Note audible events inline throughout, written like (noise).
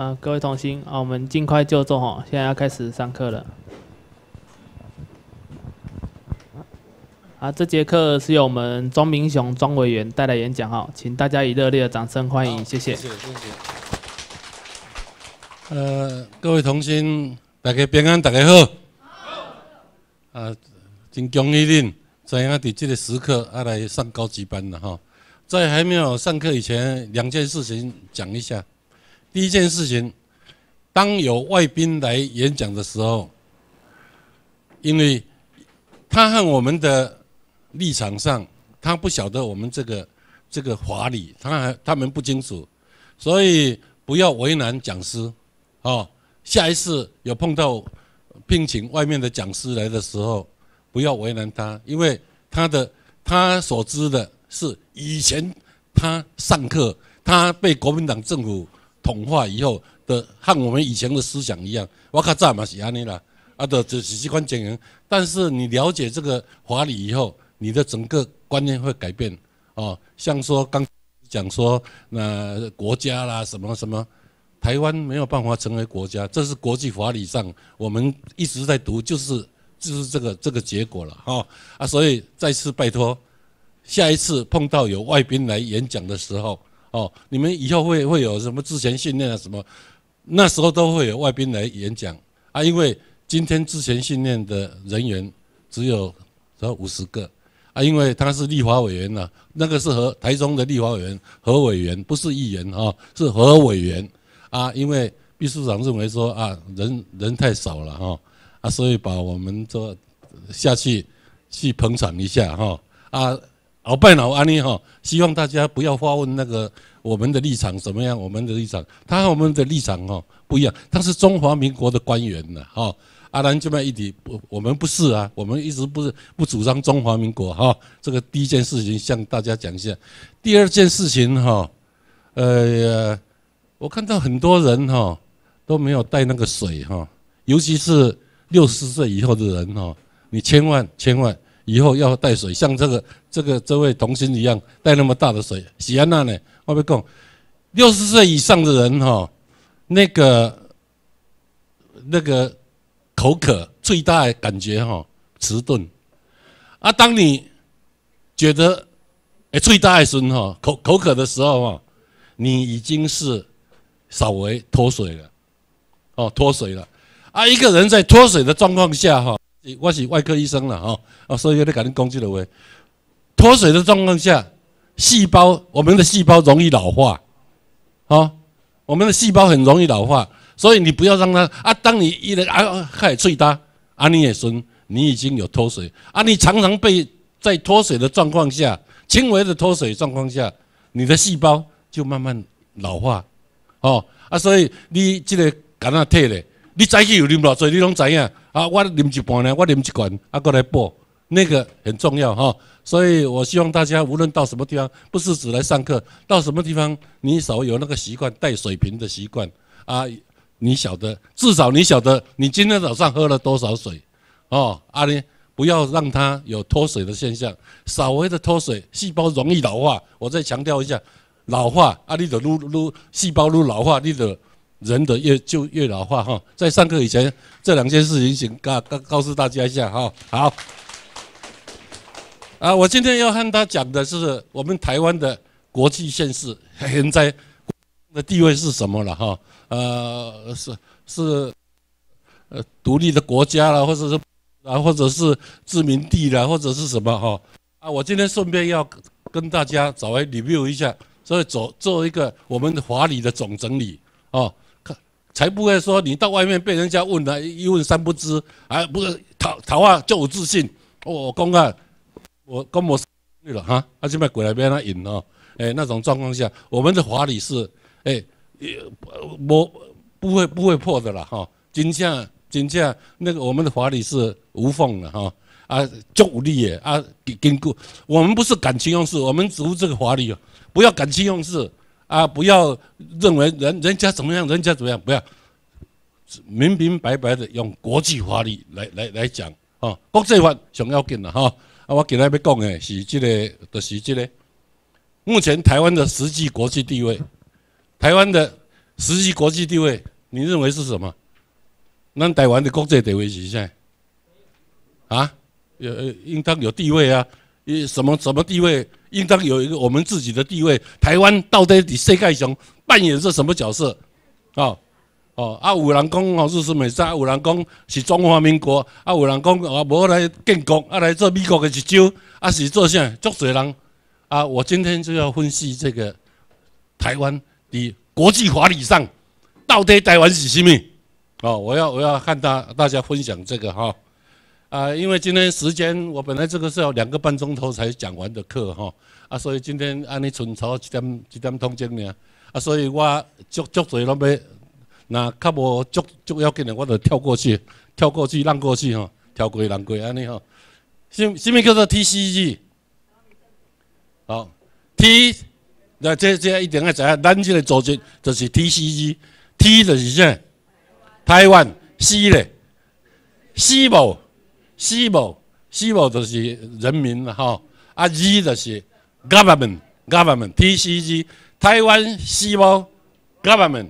啊，各位童心，啊，我们尽快就座哈，现在要开始上课了。啊，这节课是由我们庄明雄庄委员带来演讲哈，请大家以热烈的掌声欢迎，谢谢。谢谢，谢谢。呃，各位童心，大家平安，大家好。好。啊，真恭喜你，知影在这个时刻也来上高级班了哈，在还没有上课以前，两件事情讲一下。第一件事情，当有外宾来演讲的时候，因为他和我们的立场上，他不晓得我们这个这个法理，他还他们不清楚，所以不要为难讲师，哦，下一次有碰到聘请外面的讲师来的时候，不要为难他，因为他的他所知的是以前他上课，他被国民党政府。统化以后的和我们以前的思想一样，我卡咋嘛是安尼啦？啊的只是习惯讲人，但是你了解这个法理以后，你的整个观念会改变。哦，像说刚讲说那国家啦什么什么，台湾没有办法成为国家，这是国际法理上我们一直在读，就是就是这个这个结果了。哦啊，所以再次拜托，下一次碰到有外宾来演讲的时候。哦，你们以后会会有什么之前训练啊？什么？那时候都会有外宾来演讲啊，因为今天之前训练的人员只有只有五十个啊，因为他是立法委员呢，那个是和台中的立法委员何委员，不是议员啊，是何委员啊，因为秘书长认为说啊，人人太少了哈啊，所以把我们这下去去捧场一下哈啊。鳌拜老安尼哈，希望大家不要发问那个我们的立场怎么样？我们的立场，他和我们的立场哈不一样。他是中华民国的官员呢，哈。阿兰这边一提，不，我们不是啊，我们一直不是不主张中华民国哈。这个第一件事情向大家讲一下，第二件事情哈，呃，我看到很多人哈都没有带那个水哈，尤其是六十岁以后的人哈，你千万千万。以后要带水，像这个、这个、这位童星一样带那么大的水。喜安娜呢，我会讲，六十岁以上的人哈，那个那个口渴最大的感觉哈迟钝。啊，当你觉得哎最大的时候口口渴的时候哈，你已经是稍微脱水了哦，脱水了。啊，一个人在脱水的状况下哈。我是外科医生了哈，啊，所以有点改变工具了喂。脱水的状况下，细胞我们的细胞容易老化，哦，我们的细胞很容易老化，所以你不要让它啊。当你一人啊开始醉大，啊你也衰，你已经有脱水啊。你常常被在脱水的状况下，轻微的脱水状况下，你的细胞就慢慢老化，哦啊，所以你这个感仔退了。你早起有啉了水，你拢知影啊？我啉一半呢，我啉一罐，阿哥来补，那个很重要哈。所以我希望大家无论到什么地方，不是只来上课，到什么地方你少有那个习惯带水瓶的习惯啊？你晓得，至少你晓得你今天早上喝了多少水哦？阿你不要让它有脱水的现象，稍微的脱水，细胞容易老化。我再强调一下，老化，阿你得撸撸细胞撸老化，你得。人的越就越老化哈，在上课以前，这两件事情请告告告诉大家一下哈。好，啊，我今天要和他讲的是我们台湾的国际现实，现在的地位是什么了哈？呃，是是呃独立的国家了，或者是啊，或者是殖民地了，或者是什么哈？啊，我今天顺便要跟大家稍微 review 一下，所以做做一个我们的华理的总整理哦。才不会说你到外面被人家问了，一问三不知啊！不是，桃桃花就有自信。我公啊，我跟我对了哈，阿金麦过来边他引哦，哎，那种状况下，我们的华理是哎，不不不会不会破的了哈。金价金价那个，我们的华理是无缝的哈。啊，无力哎啊，坚固。我们不是感情用事，我们只顾这个华理，不要感情用事。啊，不要认为人人家怎么样，人家怎么样，不要明明白白的用国际法律来来来讲啊！国际法想要紧了哈！啊，我今天要讲的是，这个就是这个目前台湾的实际国际地位。台湾的实际国际地位，你认为是什么？那台湾的国际地位是啥？啊？有应当有地位啊？以什么什么地位？应当有一个我们自己的地位。台湾到底在世界上扮演着什么角色？哦哦啊，有人讲哦日式美式，啊有人讲是中华民国，啊有人讲啊无来建国，啊来做美国的一州，啊是做啥？足谁人啊！我今天就要分析这个台湾的国际法理上到底台湾是什么？哦，我要我要看大大家分享这个哈。啊，因为今天时间，我本来这个是要两个半钟头才讲完的课哈，啊，所以今天安尼从早一点一点通知你。啊，所以我足足侪拢要，那较无足足要紧的，我就跳过去，跳过去让过去哈，跳过让过安尼哈，什什么叫做 t c g 好，T，那这这一定要知影，咱这个组织，就是 t c g t 就是啥？台湾，C 嘞，西部。西 b 西 c 就是人民吼，啊 G 就是 government government TCG 台湾西 b government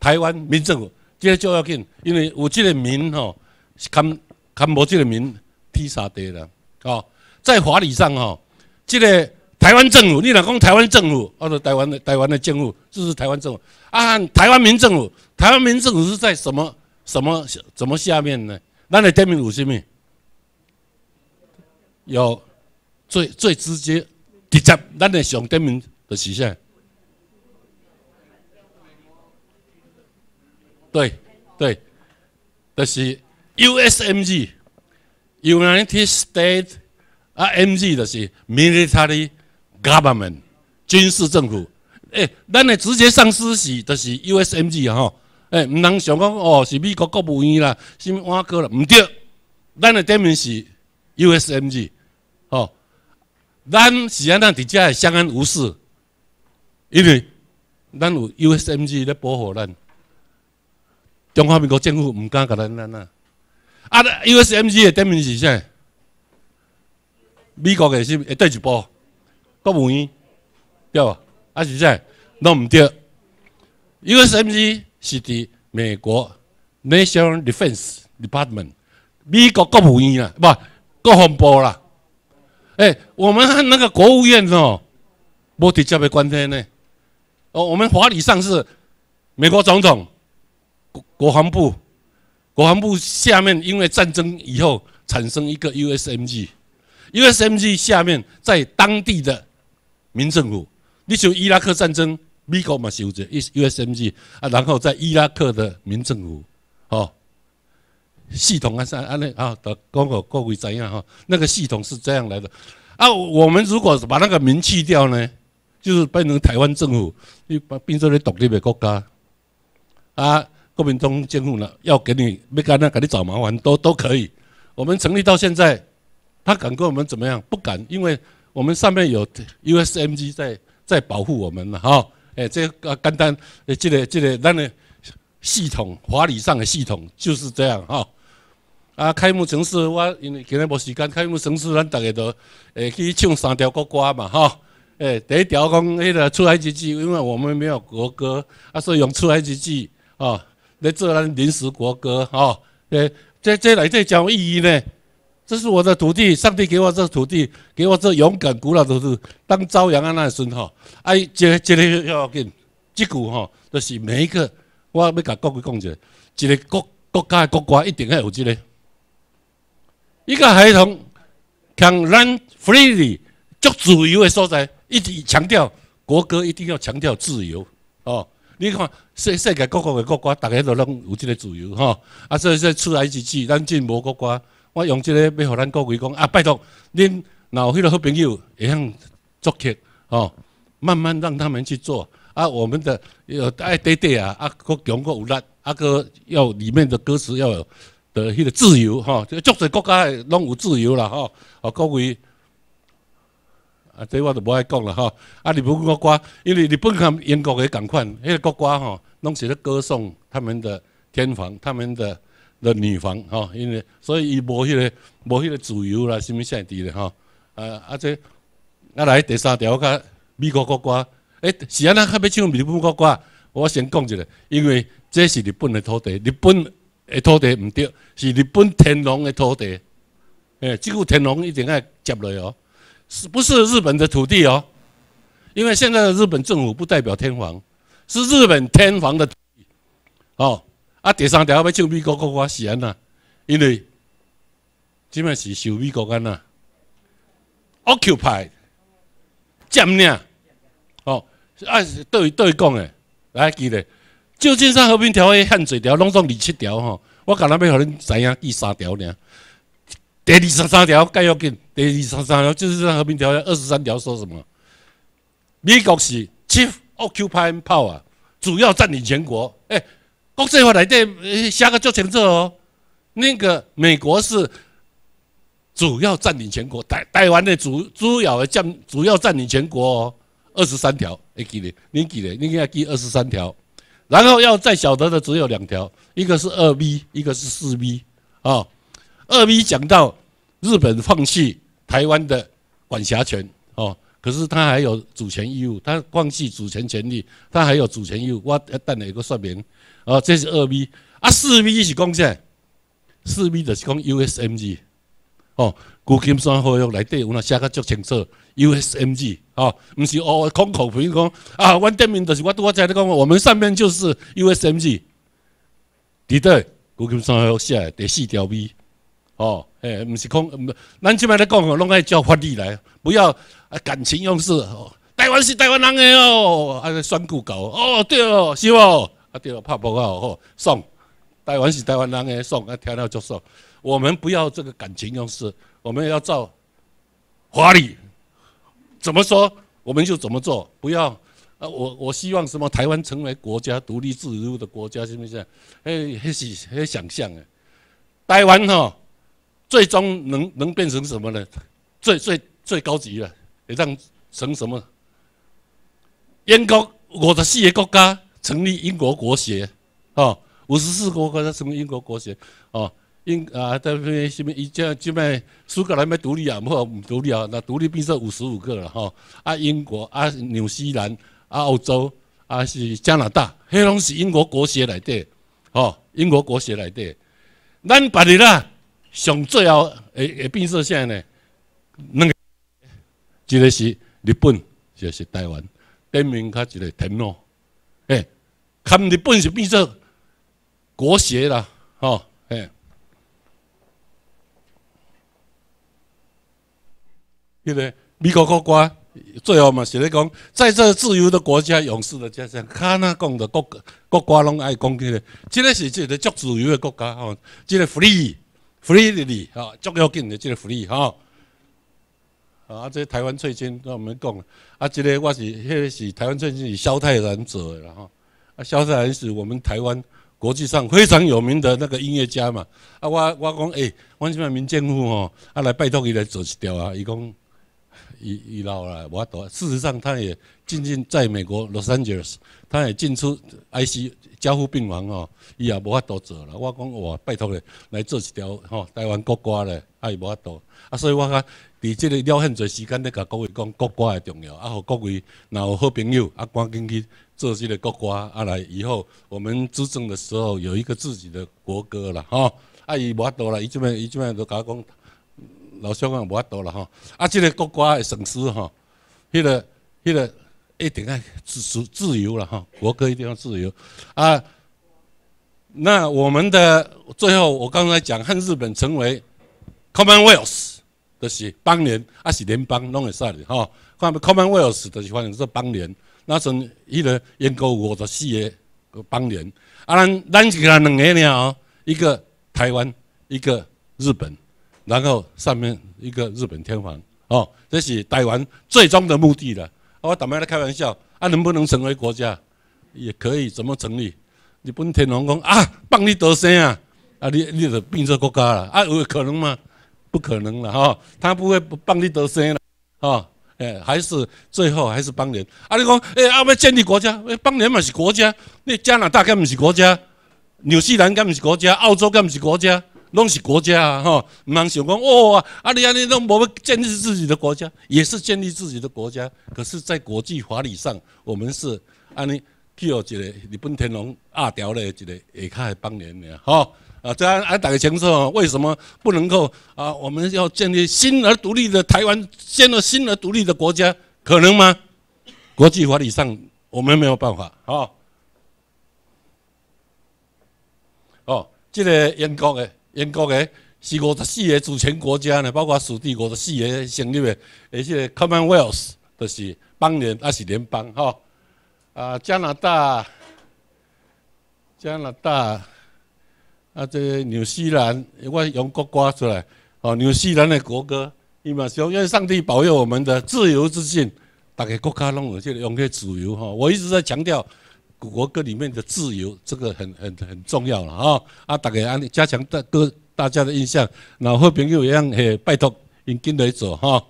台湾民政府，这个就要紧，因为有这个民吼，是看看无这个民 T 啥地啦，哦，在法理上吼，这个台湾政府，你若讲台湾政府，或者台湾的台湾的政府，就是台湾政府啊，台湾民政府，台湾民政府是在什么什么什么下面呢？咱的点名有十名？要最最直接、直接，咱的上顶面的实现。对对，就是 USMG，United States 啊，MG 的是 Military Government 军事政府。诶，咱的直接上司是就是 USMG 吼，诶，毋通想讲哦是美国国务院啦，什物外交啦，毋对，咱的顶面是 USMG。咱是安怎伫直接相安无事，因为咱有 USMG 咧保护咱。中华民国政府毋敢甲咱呐。啊，USMG 的店面是啥？美国的是，一部国务院，对无？啊，是啥？弄毋着 USMG 是伫美国 National Defense Department，美国国务院啦，不，国防部啦。哎，我们和那个国务院哦，不直接的关系呢。哦，我们法理上是美国总统，国国防部，国防部下面因为战争以后产生一个 USMG，USMG 下面在当地的民政府。你像伊拉克战争，美国嘛修建 USMG 啊，然后在伊拉克的民政府哦。系统啊，是啊，那啊 g 讲 o 各位怎样哈？那个系统是这样来的。啊，我们如果把那个名去掉呢，就是变成台湾政府，你把变成你独立的国家。啊，国民党政府呢，要给你要干哪，给你找麻烦都都可以。我们成立到现在，他敢跟我们怎么样？不敢，因为我们上面有 USMG 在在保护我们了哈。哎，这啊简单，诶，这个这个咱的系统，法理上的系统就是这样哈。啊！开幕城市，我因为今日无时间。开幕城市，咱大家都呃去唱三条国歌嘛，吼。诶，第一条讲迄个《出海日记》，因为我们没有国歌，啊，所以用《出海日记》哦来做咱临时国歌，吼！诶，这这来再讲意义呢。这是我的土地，上帝给我这土地，给我这勇敢古老土地，当朝阳啊，那孙吼。哎，接接来个要紧，即句吼，就是每一个我要甲各位讲者，一个国国家的国歌一定要有这个。一个孩童，向 run freely，足自由的所在，一直强调国歌一定要强调自由。哦，你看世世界各国的国歌，大家都拢有这个自由。哈，啊，所以说出来几句，咱进无国歌，我用这个要和咱各位讲，啊，拜托，恁老许多好朋友也向做客，哦，慢慢让他们去做。啊，我们的要爱对对啊，啊，国强国有力，啊，个要里面的歌词要有。的迄个自由哈，就足侪国家诶拢有自由啦吼。哦各位，啊，这我就无爱讲了吼。啊，日本国歌，因为日本和英国的同款，迄个国歌吼，拢是咧歌颂他们的天皇、他们的的女皇吼，因为所以伊无迄个无迄个自由啦，虾米啥质咧吼。啊啊，这啊来第三条甲美国国歌，是安人较要唱日本国歌？我先讲一下，因为这是日本的土地，日本。的土地毋对，是日本天皇的土地。诶，即个天皇一定爱接去哦，是不是日本的土地哦？因为现在的日本政府不代表天皇，是日本天皇的土地。哦，啊，第三条要唱美国国是安怎？因为即摆是受美国安怎，o c c u p i e d 占领，哦，啊，对对讲的，来记咧。旧金山和平条约汉侪条，拢总二七条吼。我干那要互恁知影记三条呢？第二十三条，介要紧。第二十三条就金山和平条约二十三条说什么？美国是 chief occupy power，主要占领全国。哎，国际法来得写个足清楚哦。那个美国是主要占领全国，台台湾的主主要占主要占领全国哦。二十三条，会记得，恁记嘞，恁该记二十三条。然后要再晓得的只有两条，一个是二 B，一个是四 B，啊，二 B 讲到日本放弃台湾的管辖权，哦，可是他还有主权义务，他放弃主权权利，他还有主权义务。我要带哪个说明？啊，这是二 B 啊，四 B 一起讲下，四 B 的是讲 USMG。哦，旧金山合约内底，有那写得足清楚，USMG 哦，毋是哦，空口皮讲啊，阮店面就是我，我再咧讲，我们上面就是 USMG，伫几？旧金山合约写第四条 V 哦，哎，毋是空，毋咱即摆咧讲哦，拢爱照法律来，不要啊感情用事哦。台湾是台湾人诶哦，安尼双股搞哦，对哦，是无？啊对哦，拍波较哦，爽。台湾是台湾人诶，爽，啊，听了足爽。我们不要这个感情用事，我们要照华丽，怎么说，我们就怎么做。不要，啊！我我希望什么？台湾成为国家独立、自由的国家，是不是？哎，那是很想象诶。台湾哈，最终能能变成什么呢？最最最高级了，也让成什么？英国，我的世界国家成立英国国协，哦，五十四个国家成立英国国协，哦。英啊！在那边，什么？伊叫、即摆苏格兰要独立啊？无好，毋独立啊！那独立变作五十五个了吼。啊，英国、啊纽西兰、啊澳洲、啊是加拿大，迄拢是英国国协内底吼。英国国协内底，咱别日啦，上最后会会变作啥呢？两个，一个是日本，一个是台湾，顶面卡一个天龙。哎，看日本是变作国协啦吼。对不对？美国国歌最后嘛是咧讲，在这自由的国家，勇士的家乡，看他讲的国国歌拢爱讲起咧，即个是这个足自由的国家哦，这个 free free 的里哦，最要紧的这个 free 哈。啊，这台湾最近跟我们讲，啊，这个我是迄个是台湾最近以萧泰然做，啦吼。啊，萧泰然是我们台湾国际上非常有名的那个音乐家嘛。啊，我我讲诶，阮即么民政府吼，啊来拜托伊来做一条啊？伊讲。伊伊老来，无法度。事实上，他也进进在美国洛杉矶，他也进出 IC 交互病房哦，伊也无法度做啦。我讲哇，拜托你来做一条吼台湾国歌嘞，啊伊无法度。啊，所以我讲，伫即个了很侪时间咧，甲各位讲国歌的重要，啊，互各位若有好朋友啊，赶紧去做即个国歌，啊，来以后我们执政的时候有一个自己的国歌啦，吼，啊伊无法度啦，伊即边伊即边都甲我讲。老乡啊，无法度啦哈，啊，这个国家的损失哈，迄个、迄个一定啊自、自由了哈，国歌一定要自由。啊，那我们的最后，我刚才讲和日本成为 Commonwealth 的是邦联还是联邦拢会使的哈？Commonwealth 的是反正是邦联，那阵迄个英国五十四个邦联，啊，咱咱只个两个哦，一个台湾，一个日本。然后上面一个日本天皇哦，这是台湾最终的目的了。我怎么来开玩笑？他能不能成为国家，也可以怎么成立？日本天皇讲啊，帮你得生啊，啊你你得变成国家了啊？有可能吗？不可能了哈，他不会帮你得生了哦，哎，还是最后还是帮人。啊，你讲哎，啊，要建立国家，帮人嘛是国家，你加拿大该不是国家，纽西兰该不是国家，澳洲该不是国家。拢是国家啊，吼，毋通想讲哦，啊，你阿你，拢无要建立自己的国家，也是建立自己的国家。可是，在国际法理上，我们是安尼只有一个日本天龙阿条的一个下开邦联呢，吼，啊，这样啊，大家清楚为什么不能够啊？我们要建立新而独立的台湾，建立新而独立的国家，可能吗？国际法理上，我们没有办法，哈！哦，这个英国的。英国嘅是五十四个主权国家呢，包括属地五十四个成立的，而且 Commonwealth 就是邦联还是联邦吼。啊，加拿大，加拿大，啊，这纽西兰，我用国歌出来，哦，纽西兰的国歌，伊嘛说，愿上帝保佑我们的自由自信，大个国家有这个用个自由哈。我一直在强调。国歌里面的自由，这个很很很重要了哈。啊，大家安力加强大哥大家的印象，那后友一样嘿拜托用金来做哈。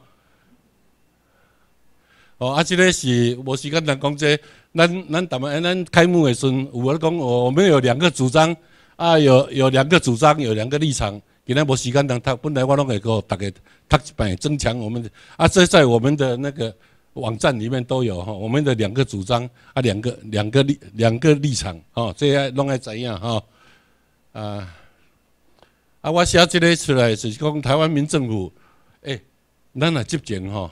哦，啊，这个是无时间讲这，咱咱咱们诶，咱开幕的时候，有咧讲，我们有两个主张，啊有有两个主张，有两个立场。今天无时间讲，他本来我拢会告大家读一遍，增强我们。的啊，这在我们的那个。网站里面都有哈，我们的两个主张啊，两个两个立两个立场哦，这些弄爱怎样哈？啊，啊，我写这个出来就是讲台湾民政府，哎，咱若执政哈，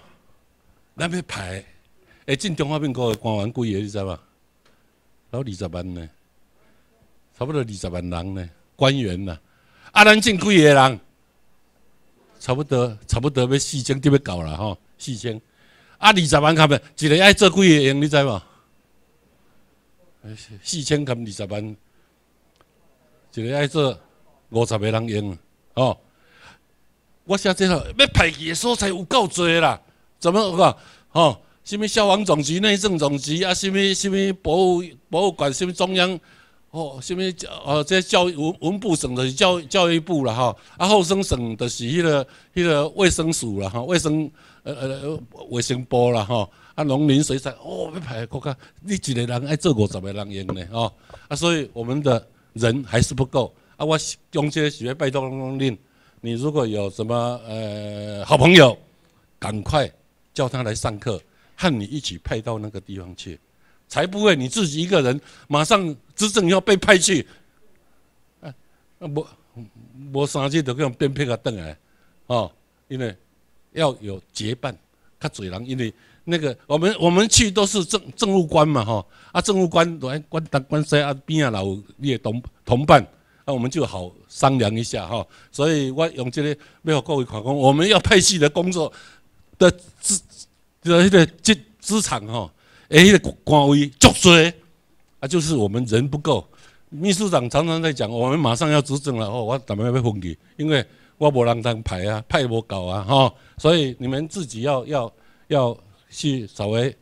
咱要排，哎，进中华民国的官员几个，你知嘛？有二十万呢，差不多二十万人呢，官员呐，啊，咱进几个人，差不多差不多要四千就要够了哈，四千。啊，二十万台币，一个爱做几个用？你知无？四千台二十万，一个爱做五十个人用。哦，我写这号要排气的所在有够多啦。怎么讲？哦，什么消防总局、内政总局啊？什么什么博物博物馆？什么中央？哦，什么哦？这教育文文部省的是教教育部了哈？啊，后生省的是那个那个卫生署了哈？卫生。呃呃呃，卫生部啦吼，啊，农林水产哦，要派国家，你一个人爱做五十个人用呢吼，啊，所以我们的人还是不够，啊，我中间学拜托龙龙令，你如果有什么呃好朋友，赶快叫他来上课，和你一起派到那个地方去，才不会你自己一个人马上执政要被派去，啊，啊，无无三日就叫变皮个瞪来，哦，因为。要有结伴，较嘴人，因为那个我们我们去都是政政务官嘛，哈啊政务官来关当关西啊边啊老你的同同伴啊，我们就好商量一下哈。所以我用这个没有各位看官，我们要派系的工作的资的那个资资产哈，诶那个官位足济，啊就是我们人不够，秘书长常常在讲，我们马上要执政了哦，我怎么要被封的，因为。我无人当牌啊，派无够啊，吼，所以你们自己要要要去稍微，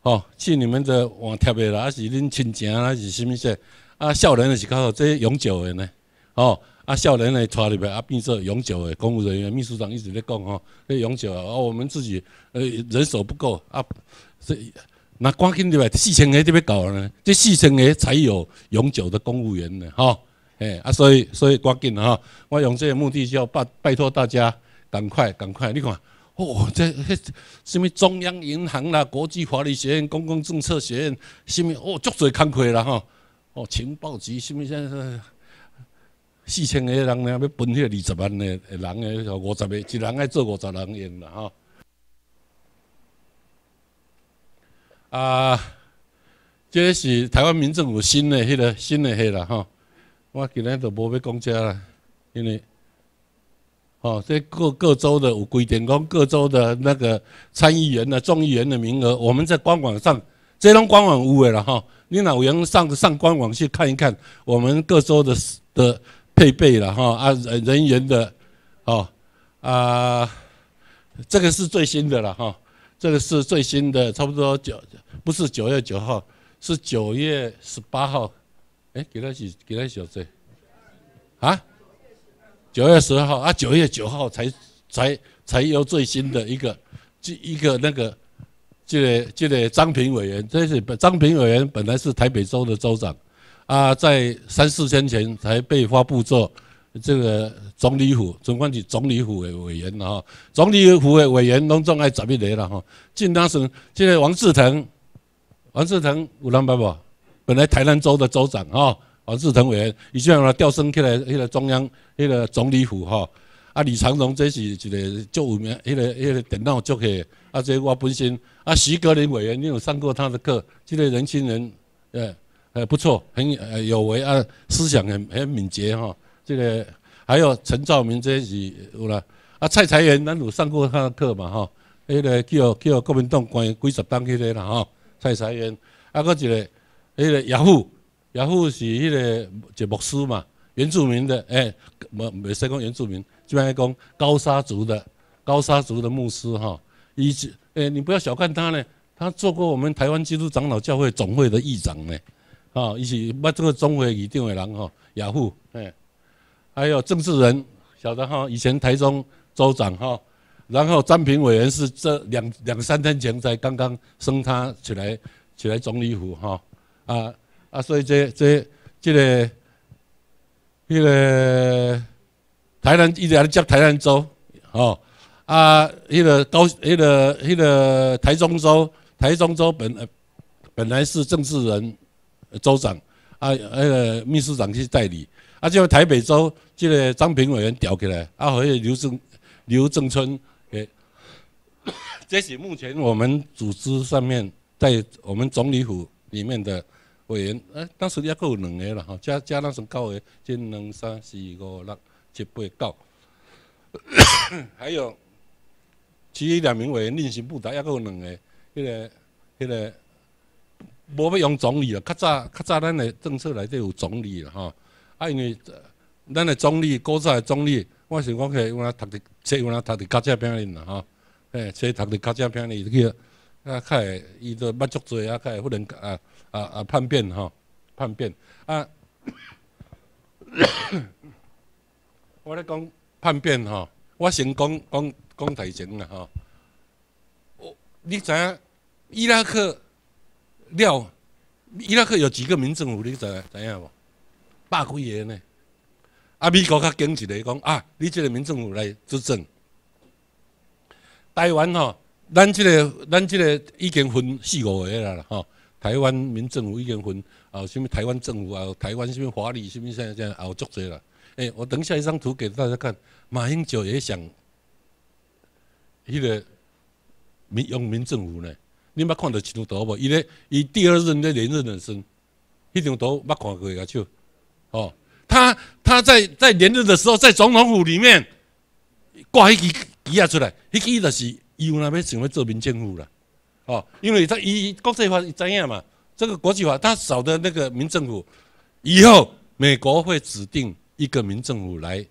哦，去你们的网贴的啦，还是恁亲戚啊，还是什么些？啊，少年的是刚好，这永久的呢，哦，啊，少年的带入来啊，变做永久的公务员秘书长一直在讲哦，这永久啊，哦，我们自己呃人手不够啊，这那赶紧对吧？四千个这边搞呢，这四千个才有永久的公务员呢，吼。哎，啊，所以所以赶紧了哈！我用这个目的，就要拜拜托大家赶快赶快。你看，哦，这、甚物中央银行啦、国际法律学院、公共政策学院，甚物哦，足侪慷慨啦哈！哦，情报局，甚物现在四千个人呢，要分迄二十万的的人的五十个，一人爱做五十人用啦哈。啊，这是台湾民政府新的迄个新的迄个哈。我今天就冇要讲遮啦，因为，哦，这各各州的有规定，讲各州的那个参议员的、众议员的名额，我们在官网上，这张官网有诶啦哈。你老样上上官网去看一看，我们各州的的配备啦哈，按人员的，哦，啊，这个是最新的啦哈，这个是最新的，差不多九，不是九月九号，是九月十八号。哎，给他几给他小信。啊，九月十二号啊，九月九号才才才有最新的一个，这一个那个，这个这个张平委员，这是张平委员本来是台北州的州长，啊，在三四天前才被发布做这个总理府，总管局总理府的委员了哈，总理府的委员拢总爱怎么一个了哈？进当时现在王志腾，王志腾有郎伯伯。本来台南州的州长哈黄志成委员，伊就把他调升起来，迄个中央迄个总理府哈，啊李长荣这是一个足有名，迄个迄个电脑足起，啊这个本身啊徐格林委员，你有上过他的课，这个年轻人，呃呃不错，很呃有为啊，思想很很敏捷哈，这个还有陈兆明这是有啦，啊蔡才元，咱有上过他的课嘛哈，迄个叫叫国民党关几十档迄个啦哈，蔡才元，啊搁一个。迄个雅虎，雅虎是迄个一牧师嘛，原住民的，哎，没没说讲原住民，就边讲高沙族的，高沙族的牧师哈，以前，哎，你不要小看他呢，他做过我们台湾基督长老教会总会的议长呢，啊，以前把这个总会会定会人哈，雅虎，哎，还有政治人，晓得哈，以前台中州长哈，然后詹平委员是这两两三天前才刚刚升他起来起来总理府哈。啊啊！所以这这这个那个台南一直阿在叫台南州，吼啊，那个高那个那个台中州，台中州本本来是政治人州长，啊那个秘书长去代理，啊果台北州这个张平委员调过来，啊还有刘正刘正春，(coughs) 这是目前我们组织上面在我们总理府里面的。委员，哎，当时也个有两个啦，吼，加加那时九个，即两三四五六七八九。(coughs) 还有，其余两名委员另行补台，也个有两个，迄个，迄个，无要用总理啦，较早较早咱的政策内底有总理啦，吼，啊，因为咱的总理，古早的总理，我想讲来，因来读的，即因为读的卡车偏哩啦，吼，哎，即读的卡车偏哩，去个，啊，较会，伊都捌足多，啊，较会，不能啊。啊啊！叛变哈，叛变啊！我咧讲叛变哈，我先讲讲讲台前啦哈。我你知影伊拉克了？伊拉克有几个民政府？你知知影无？百几个呢。啊，美国较坚持来讲啊，你即个民政府来执政。台湾吼，咱即个咱即个已经分四个个啦吼。台湾民政府已经分，啊，什么台湾政府啊，台湾什么华丽，什么现在这样，有足者啦。哎，我等下一张图给大家看，马英九也想，迄个民用民政府呢？你捌看到一张图无？伊咧，伊第二任的连任的身迄张图捌看过个就，哦，他他在在连任的时候，在总统府里面挂支旗旗出来，迄旗就是伊有阿要想要做民政府啦。哦，因为他以国际法怎样嘛？这个国际法，他找的那个民政府，以后美国会指定一个民政府来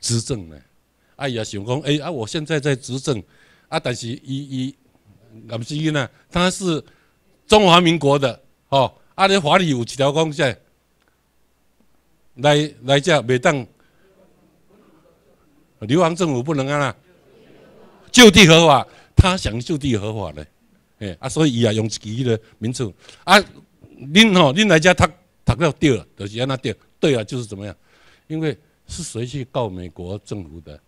执政呢。哎呀，想讲，哎啊，我现在在执政，啊，但是依依，不么伊呢？他是中华民国的，哦，阿连华理有几条公在？来来这每当流亡政府不能安啊，就地合法。他享就地合法嘞，诶，啊，所以伊也用自己的名字啊，恁吼恁来遮读读了对了，就是安那对，对啊，就是怎么样？因为是谁去告美国政府的？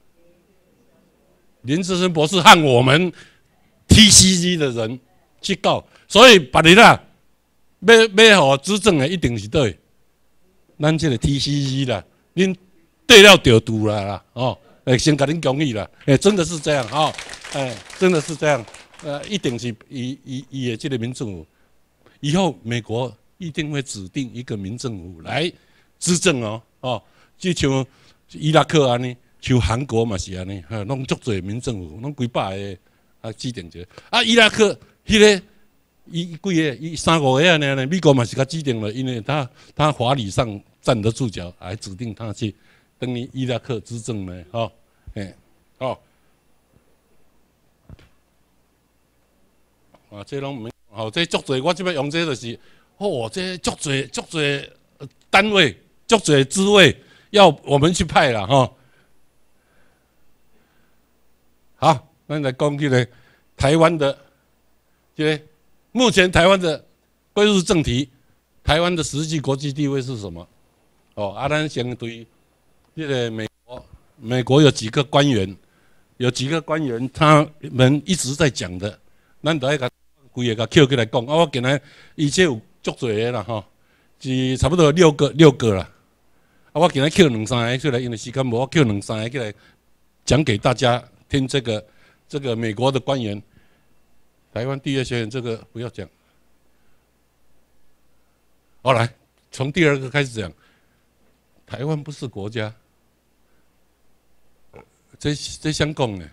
林志森博士和我们 TCC 的人去告，所以别日啊，要要好执政的一定是对，咱这个 TCC 啦，恁对了就对了啦，哦。诶，先甲您讲义啦，诶，真的是这样哈，诶，真的是这样，呃，一定是伊伊伊个即个民政府，以后美国一定会指定一个民政府来执政哦，哦，就像伊拉克安尼，像韩国嘛是安尼，哈，拢足侪民政府，拢几百个啊指定者，啊，伊拉克迄个伊几个伊三五个安尼美国嘛是较指定了，因为他他法理上站得住脚，来指定他去。等于伊拉克执政呢？哈，哎，哦，啊，这拢没，哦，这足侪，我这边用这就是，哦，这足侪足侪单位，足侪职位要我们去派啦，哈。好，那来讲起来，台湾的，即目前台湾的，归入正题，台湾的实际国际地位是什么？哦，阿兰先对。现个美国，美国有几个官员，有几个官员，他们一直在讲的。咱得一个，规个个 QQ 来讲，啊，我今仔以前有足侪个啦，吼，是差不多六个六个啦。啊，我今仔叫两三个出来，因为时间无，叫两三个起来讲给大家听。这个，这个美国的官员，台湾第二院这个不要讲。好，来从第二个开始讲，台湾不是国家。这这香讲的，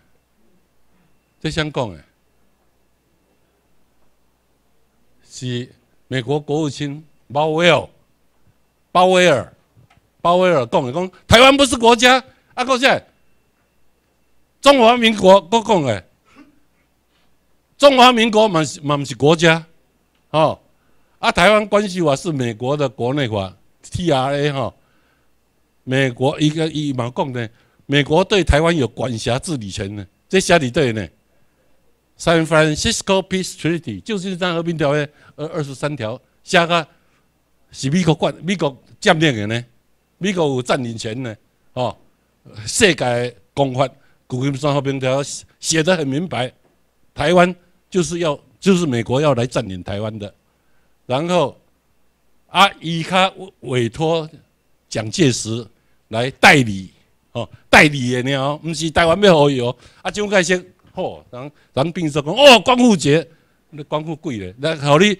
这香讲的，是美国国务卿鲍威尔，鲍威尔，鲍威尔讲的，讲台湾不是国家，啊，搁在中华民国，搁讲的，中华民国嘛是嘛毋是国家，吼，啊，台湾关系法是美国的国内法，TRA 哈，美国一个一毛讲的。美国对台湾有管辖治理权呢？这写得对呢。San Francisco Peace Treaty 就是这和平条约，二二十三条下个是美国管、美国占领的呢。美国有占领权呢。哦，世界公法《古金山和平条约》写得很明白，台湾就是要就是美国要来占领台湾的。然后啊，以他委托蒋介石来代理。哦，代理的呢？哦，毋是台湾要互伊哦？啊，蒋介石，哦，人，人并说讲哦，光复节，那光复贵咧，来，互你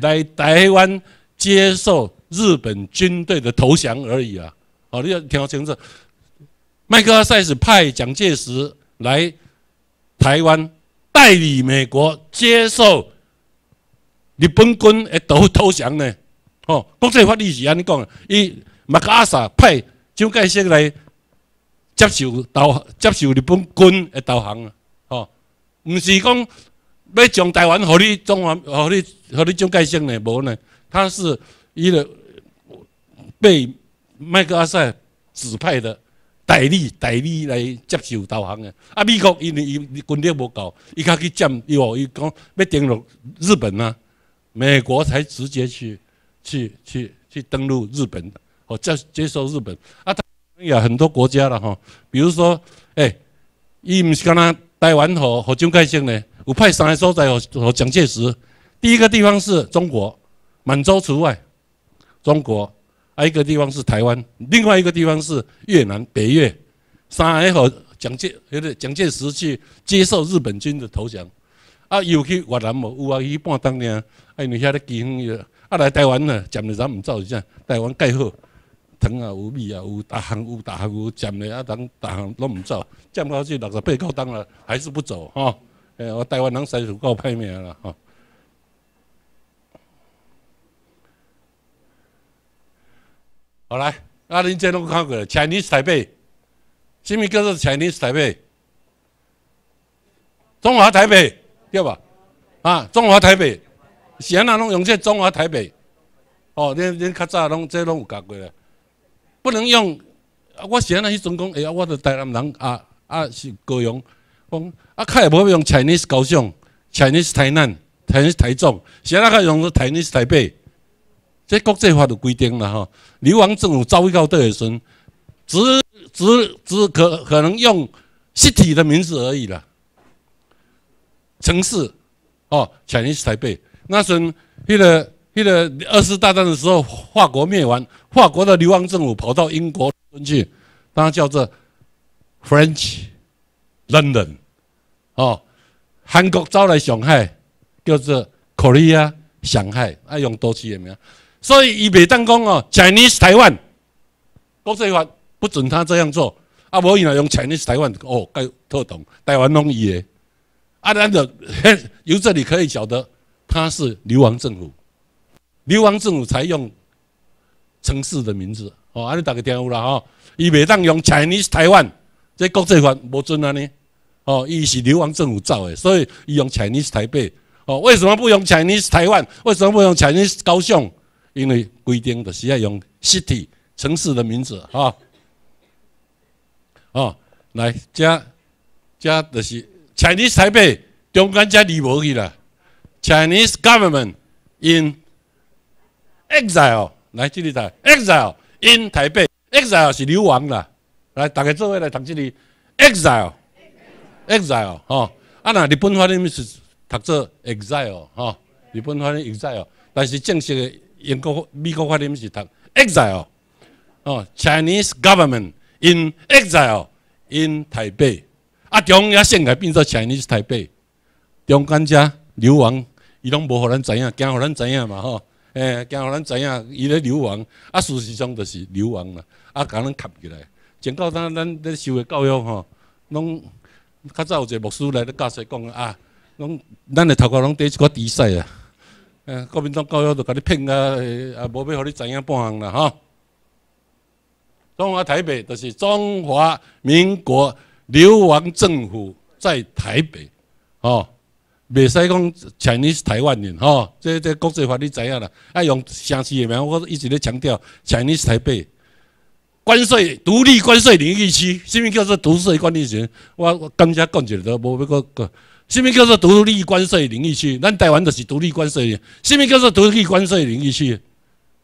来台湾接受日本军队的投降而已啊！好，你要听清楚，麦克阿瑟派蒋介石来台湾代理美国接受日本军的投降呢。哦，国际法理是安尼讲，伊麦克阿瑟派蒋介石来。接受导接受日本军的投降啊！吼，唔是讲要将台湾和你中华和你和你蒋介石呢，无呢？他是伊个被麦克阿瑟指派的代理代理来接受投降的。啊，美国因为伊军力无够，伊家去占伊哦，伊讲要登陆日本啊，美国才直接去去去去登陆日本，哦，接接受日本啊。也很多国家了哈，比如说，哎，伊毋是干那台湾，吼，和蒋介石呢？有派三个所在，吼，何蒋介石，第一个地方是中国，满洲除外，中国；，一个地方是台湾，另外一个地方是越南，北越，三个何蒋介石，蒋介石去接受日本军的投降，啊，又去越南无？有啊，去半当年，啊，哎，你遐咧机风啊来台湾呢，暂时咱唔走一下，台湾介好。糖啊！有味啊！有大行，有大行，有占的啊！人大行拢毋走，占到去六十八块当了，还是不走吼！哎，我台湾人真是够片面了吼。好来，阿林拢看过个 Chinese 台北，啥物叫做 Chinese 台北？中华台北对吧？啊，中华台北，安那拢用这中华台北。哦，恁恁较早拢这拢有教过嘞。不能用，我现那去总讲，哎呀，我的台南人啊啊是高雄，讲啊，较也不用 Chinese 高雄，Chinese 台南，Chinese 台中，写在他用 Chinese 台北，这国际法就规定了吼，流亡政府遭遇到的时，只只只可可能用实体的名字而已了，城市哦，Chinese 台北。那时，那个。记得二次大战的时候，法国灭亡，法国的流亡政府跑到英国去，当然叫做 French London 哦。韩国招来上海，叫做 Korea 上海，a 爱用多起个名，所以伊未当讲哦 Chinese 台湾，国际法不准他这样做，啊，无伊来用 Chinese 台湾哦，该特懂台湾伊个，啊，那个 (laughs) 由这里可以晓得，他是流亡政府。流亡政府才用城市的名字哦，安尼大个听有了吼，伊袂当用 Chinese 台湾，这国际法无准安尼，哦，伊是流亡政府造的，所以伊用 Chinese 台北。哦，为什么不用 Chinese 台湾？为什么不用 Chinese 高雄？因为规定的是要用 city 城市的名字哈。哦，来加加的是 Chinese 台北，中间加离无去了。Chinese government in Exile 来这里在 Exile in 台北 Exile 是流亡啦，来大家做下来读这里 Exile Exile 哈啊那日本话他们是读作 Exile 哈日本话的 Exile，但是正式的英国、美国话他们是读 Exile 哦 Chinese government in exile in 台北啊中央石现在变做 Chinese 台北中间石流亡，伊拢无互咱知影，惊互咱知影嘛吼。诶，惊互咱知影，伊咧流亡，啊，事实上就是流亡啦，啊，甲咱夹起来。前到咱咱咧受的教育吼，拢较早有一个牧师来咧教说，讲啊，讲咱的头壳拢伫一挂耳塞啊。国民党教育都甲你骗啊，啊，无要互你知影半项啦，吼。中华台北就是中华民国流亡政府在台北，哦。袂使讲，e s 是台湾人吼，即即国际法你知影啦。啊，用城市诶名，我一直咧强调，e s 是台北关税独立关税领域区，是物叫做独立关税区？我我更加讲记得，无要个，是毋物叫做独立关税领域区？咱台湾就是独立关税，是毋物叫做独立关税领域区？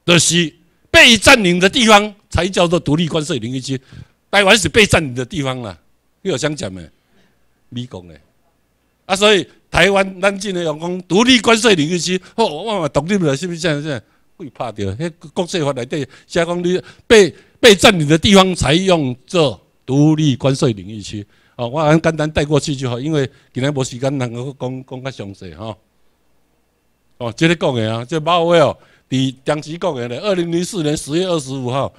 就是被占领的地方才叫做独立关税领域区，台湾是被占领的地方啦，你有想讲诶？美国诶，啊，所以。台湾、南京的用讲独立关税领域区，好，我嘛独立了，是不是这样？这样鬼怕掉，迄国税法内底，写讲你被被占领的地方才用做独立关税领域区。哦，我很简单带过去就好，因为今天无时间能够讲讲较详细哈。哦，即个讲的啊，即马尾哦，伫当时讲的咧，二零零四年十月二十五号，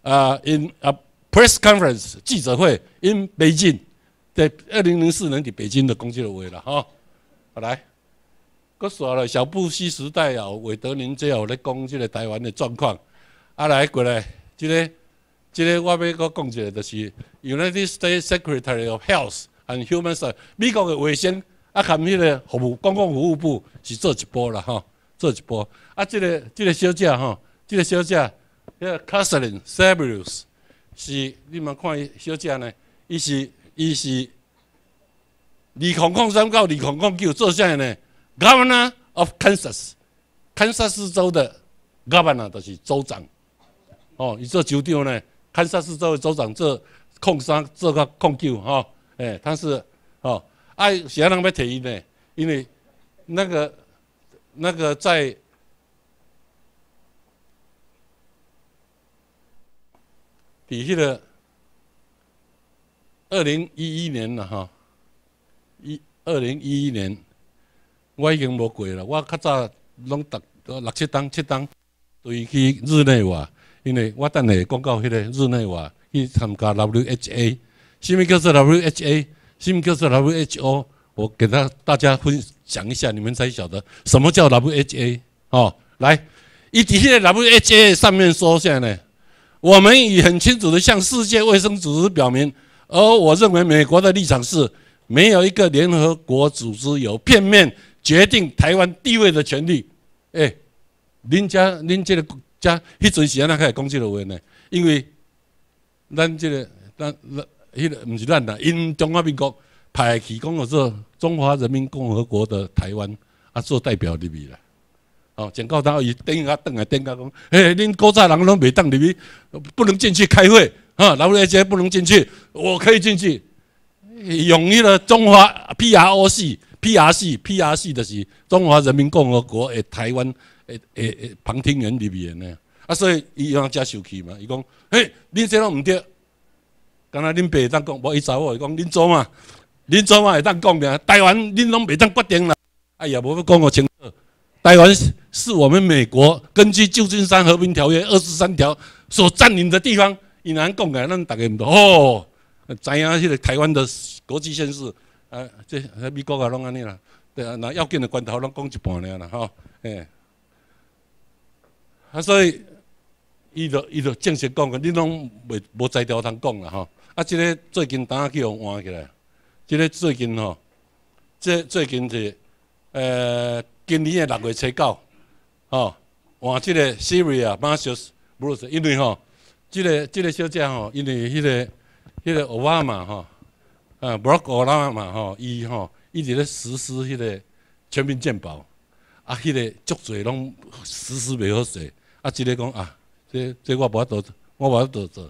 啊，，in a p r e s s conference 记者会 in 北京，在二零零四年伫北京的攻击位了哈。啊来，搁说了小布希时代哦，韦德林最后咧讲即个台湾的状况。啊来过来，即个即个我要搁讲一个，就是 United States Secretary of Health and Human Service，美国的卫生啊，含迄个服务公共服务部是做一波啦吼，做一波。啊即个即个小姐吼，即个小姐，迄个 Catherine Sabrius，是你们看小姐呢，伊是伊是。你控矿山，搞你控矿丘，做下来呢？Governor of Kansas，堪萨斯州的 Governor 就是州长。哦，你做州长呢？堪萨斯州的州长做控山，做个控丘哈。哎，但是哦，哎，谁人要提呢？因为那个、那个在底下的二零一一年了哈。二零一一年，我已经无过了。我较早拢六七档、七档对去日内瓦，因为我等下广告迄个日内瓦去参加 WHA。什么叫做 WHA？什么叫做 WHO？我给大大家分享一下，你们才晓得什么叫 WHA 哦。来，一提 WHA 上面说下呢，我们已很清楚的向世界卫生组织表明，而我认为美国的立场是。没有一个联合国组织有片面决定台湾地位的权利。哎，您家您这个家，迄阵时安那开始讲这个话呢？因为咱这个咱咱迄个不是咱啦，因中华民国派去的是中华人民共和国的台湾啊做代表入去啦。哦，警告他后，伊等下阿下来下讲，哎，恁古早人拢未当入去，不能进去开会啊，老外些不能进去，我可以进去。用迄个中华 P R O C P R C P R C 的是中华人民共和国诶台湾诶诶诶旁听人面呢，啊所以伊用加受气嘛，伊讲嘿，恁这拢毋对，敢若恁爸当讲无伊查某伊讲恁祖嘛，恁祖嘛会当讲的，台湾恁拢未当决定啦，哎呀，无要讲互清楚，台湾是我们美国根据旧金山和平条约二十三条所占领的地方，伊人讲的，咱逐个毋懂哦。知影迄个台湾的国际形势，啊，即美国也拢安尼啦。对啊，若要紧的关头，拢讲一半尔啦，吼。哎，啊，所以伊著伊著正式讲个，你拢袂无才调通讲啦，吼。啊，即个最近呾去互换起来，即个最近吼，即最近是，呃，今年的六月初九，吼，换即个 Siri 啊 m a s h u s b u e 因为吼，即个即个小姐吼，因为迄个。迄个奥巴马哈，啊，布洛克啦嘛哈，伊哈，伊伫咧实施迄个全民健保，啊，迄个足侪拢实施袂好势，啊，即个讲啊，这这我无法度，我无法度做，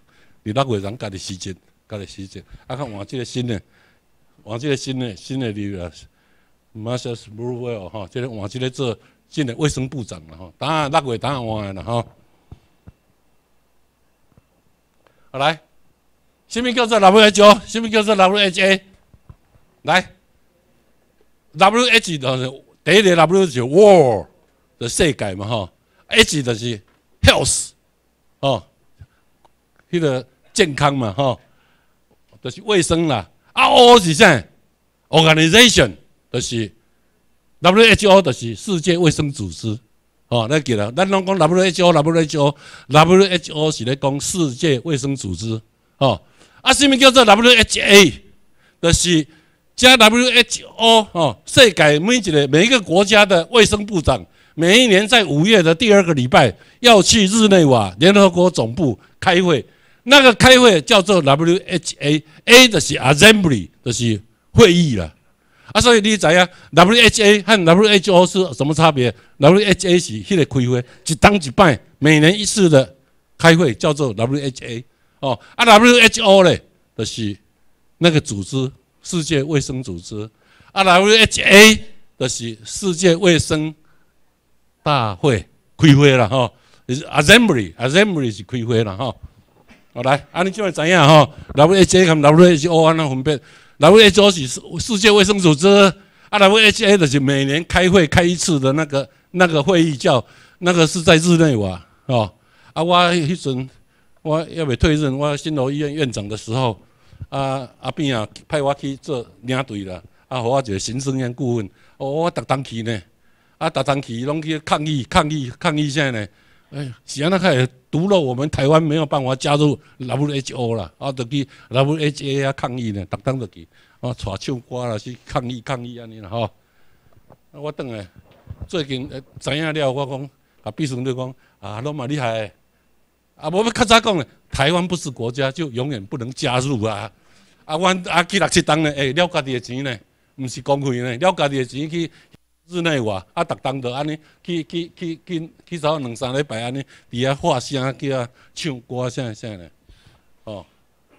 伫那月人家己辞职，家己辞职，啊，看换一个新的，换一个新的新的绿啊 m a s s a r h u s e t t 哈，这个换即个做新的卫生部长了吼，当然那月当然换了吼，好来。什物叫做 W H？O？什物叫做 W H A？来，W H 的第一个 W 是 War 的世界嘛吼，H 就是 Health 哦，迄个健康嘛吼，就是卫生啦。啊 O 是啥？Organization 就是 W H O，就是世界卫生组织哦。那记得，咱拢讲 W H O，W H O，W H O 是咧讲世界卫生组织哦。啊，下面叫做 WHA 就是加 WHO 哦，世界每一个每一个国家的卫生部长，每一年在五月的第二个礼拜要去日内瓦联合国总部开会。那个开会叫做 WHA，A 的是 Assembly，就是会议了。啊，所以你知啊，WHA 和 WHO 是什么差别？WHA 是那个开会，一当一拜，每年一次的开会叫做 WHA。哦，WHO 咧，就是那个组织，世界卫生组织。WHO 就是世界卫生大会开会了是 a s s e m b l y Assembly 是开会了哦。好来，啊，你就会知样哈。WHO 跟 WHO 安那分别 w h o 是世界卫生组织，WHO 就是每年开会开一次的那个那个会议叫那个是在日内瓦哦。啊，我迄阵。我要未退任，我新罗医院院长的时候，啊阿扁啊派我去做领队啦，啊和我个行政院顾问，我我逐登去呢，啊逐登去拢去抗议抗议抗议啥呢？哎，是安那个毒了我们台湾没有办法加入 WHO 啦，啊，著去 WHO 啊抗议呢，逐登著去，啊，带唱歌啦去抗议抗议安尼啦吼。我等下最近知影了，我讲啊，必须你讲啊，拢嘛厉害。啊，无们较早讲咧，台湾不是国家，就永远不能加入啊！啊，阮啊去六七当咧，诶了家己的钱咧，毋是公费咧，了家己的钱去日内瓦，啊，逐当着安尼，去去去去，去走两三礼拜安尼，伫遐发声啊，叫啊，唱歌啥啥咧，哦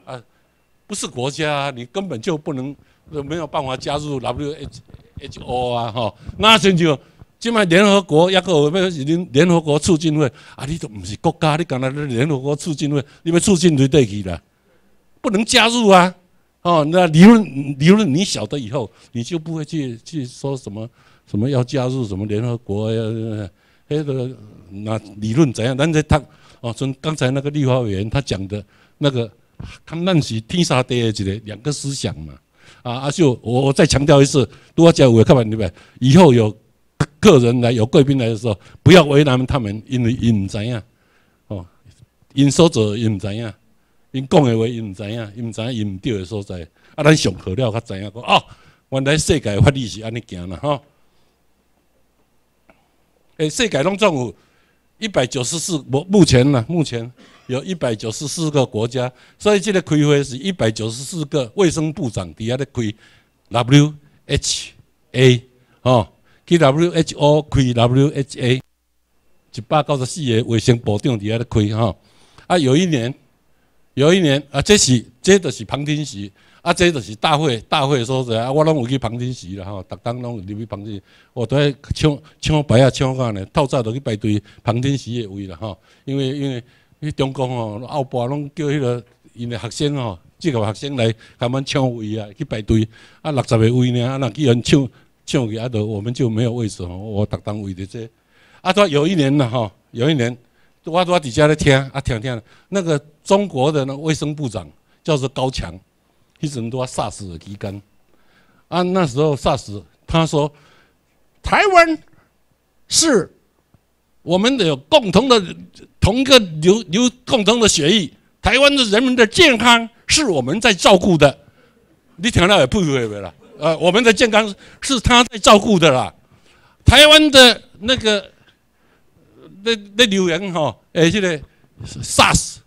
啊，不是国家，你根本就不能，没有办法加入 W H H O 啊，吼，那真就。即卖联合国，一个咩是恁联合国促进会啊？你都不是国家，你讲那联合国促进会，你要促进谁对去啦？不能加入啊！哦，那理论理论，你晓得以后，你就不会去去说什么什么要加入什么联合国呀？那个那理论怎样？但是他哦，从刚才那个立法委员他讲的那个，他们是天杀对的，两个思想嘛。啊，阿秀，我我再强调一次，多加个看嘛，对不对？以后有。客人来，有贵宾来的时候，不要为难他们，因为因唔知啊，哦，因所做因唔知啊，因讲的话因唔知啊，因唔知因唔对的所在。啊，咱上课了，才知影哦，原来世界法律是安尼行啦，吼。诶，世界拢总有一百九十四，我目前呢，目前有一百九十四个国家，所以这个开会是一百九十四个卫生部长底下咧开，W H A，吼。去 W H O 开 W H A 一百九十四个卫生部长伫遐咧开吼。啊有一年有一年啊这是这就是旁听席啊这就是大会大会所在啊我拢有去旁听席啦吼，逐当拢入去旁听，我都系抢抢牌啊抢安尼透早都去排队旁听席的位啦吼，因为因为去中国吼，奥巴拢叫迄个因的学生吼。即个学生来慢慢抢位啊去排队啊六十个位呢啊若去人抢。借给阿德，我们就没有位置哦。我当当位的这，阿德有一年呢哈，有一年，我坐底下的听，阿听听那个中国的那卫生部长叫做高强，一直都阿萨斯的提纲，啊那时候萨斯他说，台湾是我们有共同的同个流流共同的血液，台湾的人民的健康是我们在照顾的，你听到也不会了。呃，我们的健康是他在照顾的啦。台湾的那个那那留言哈，哎，这个 SARS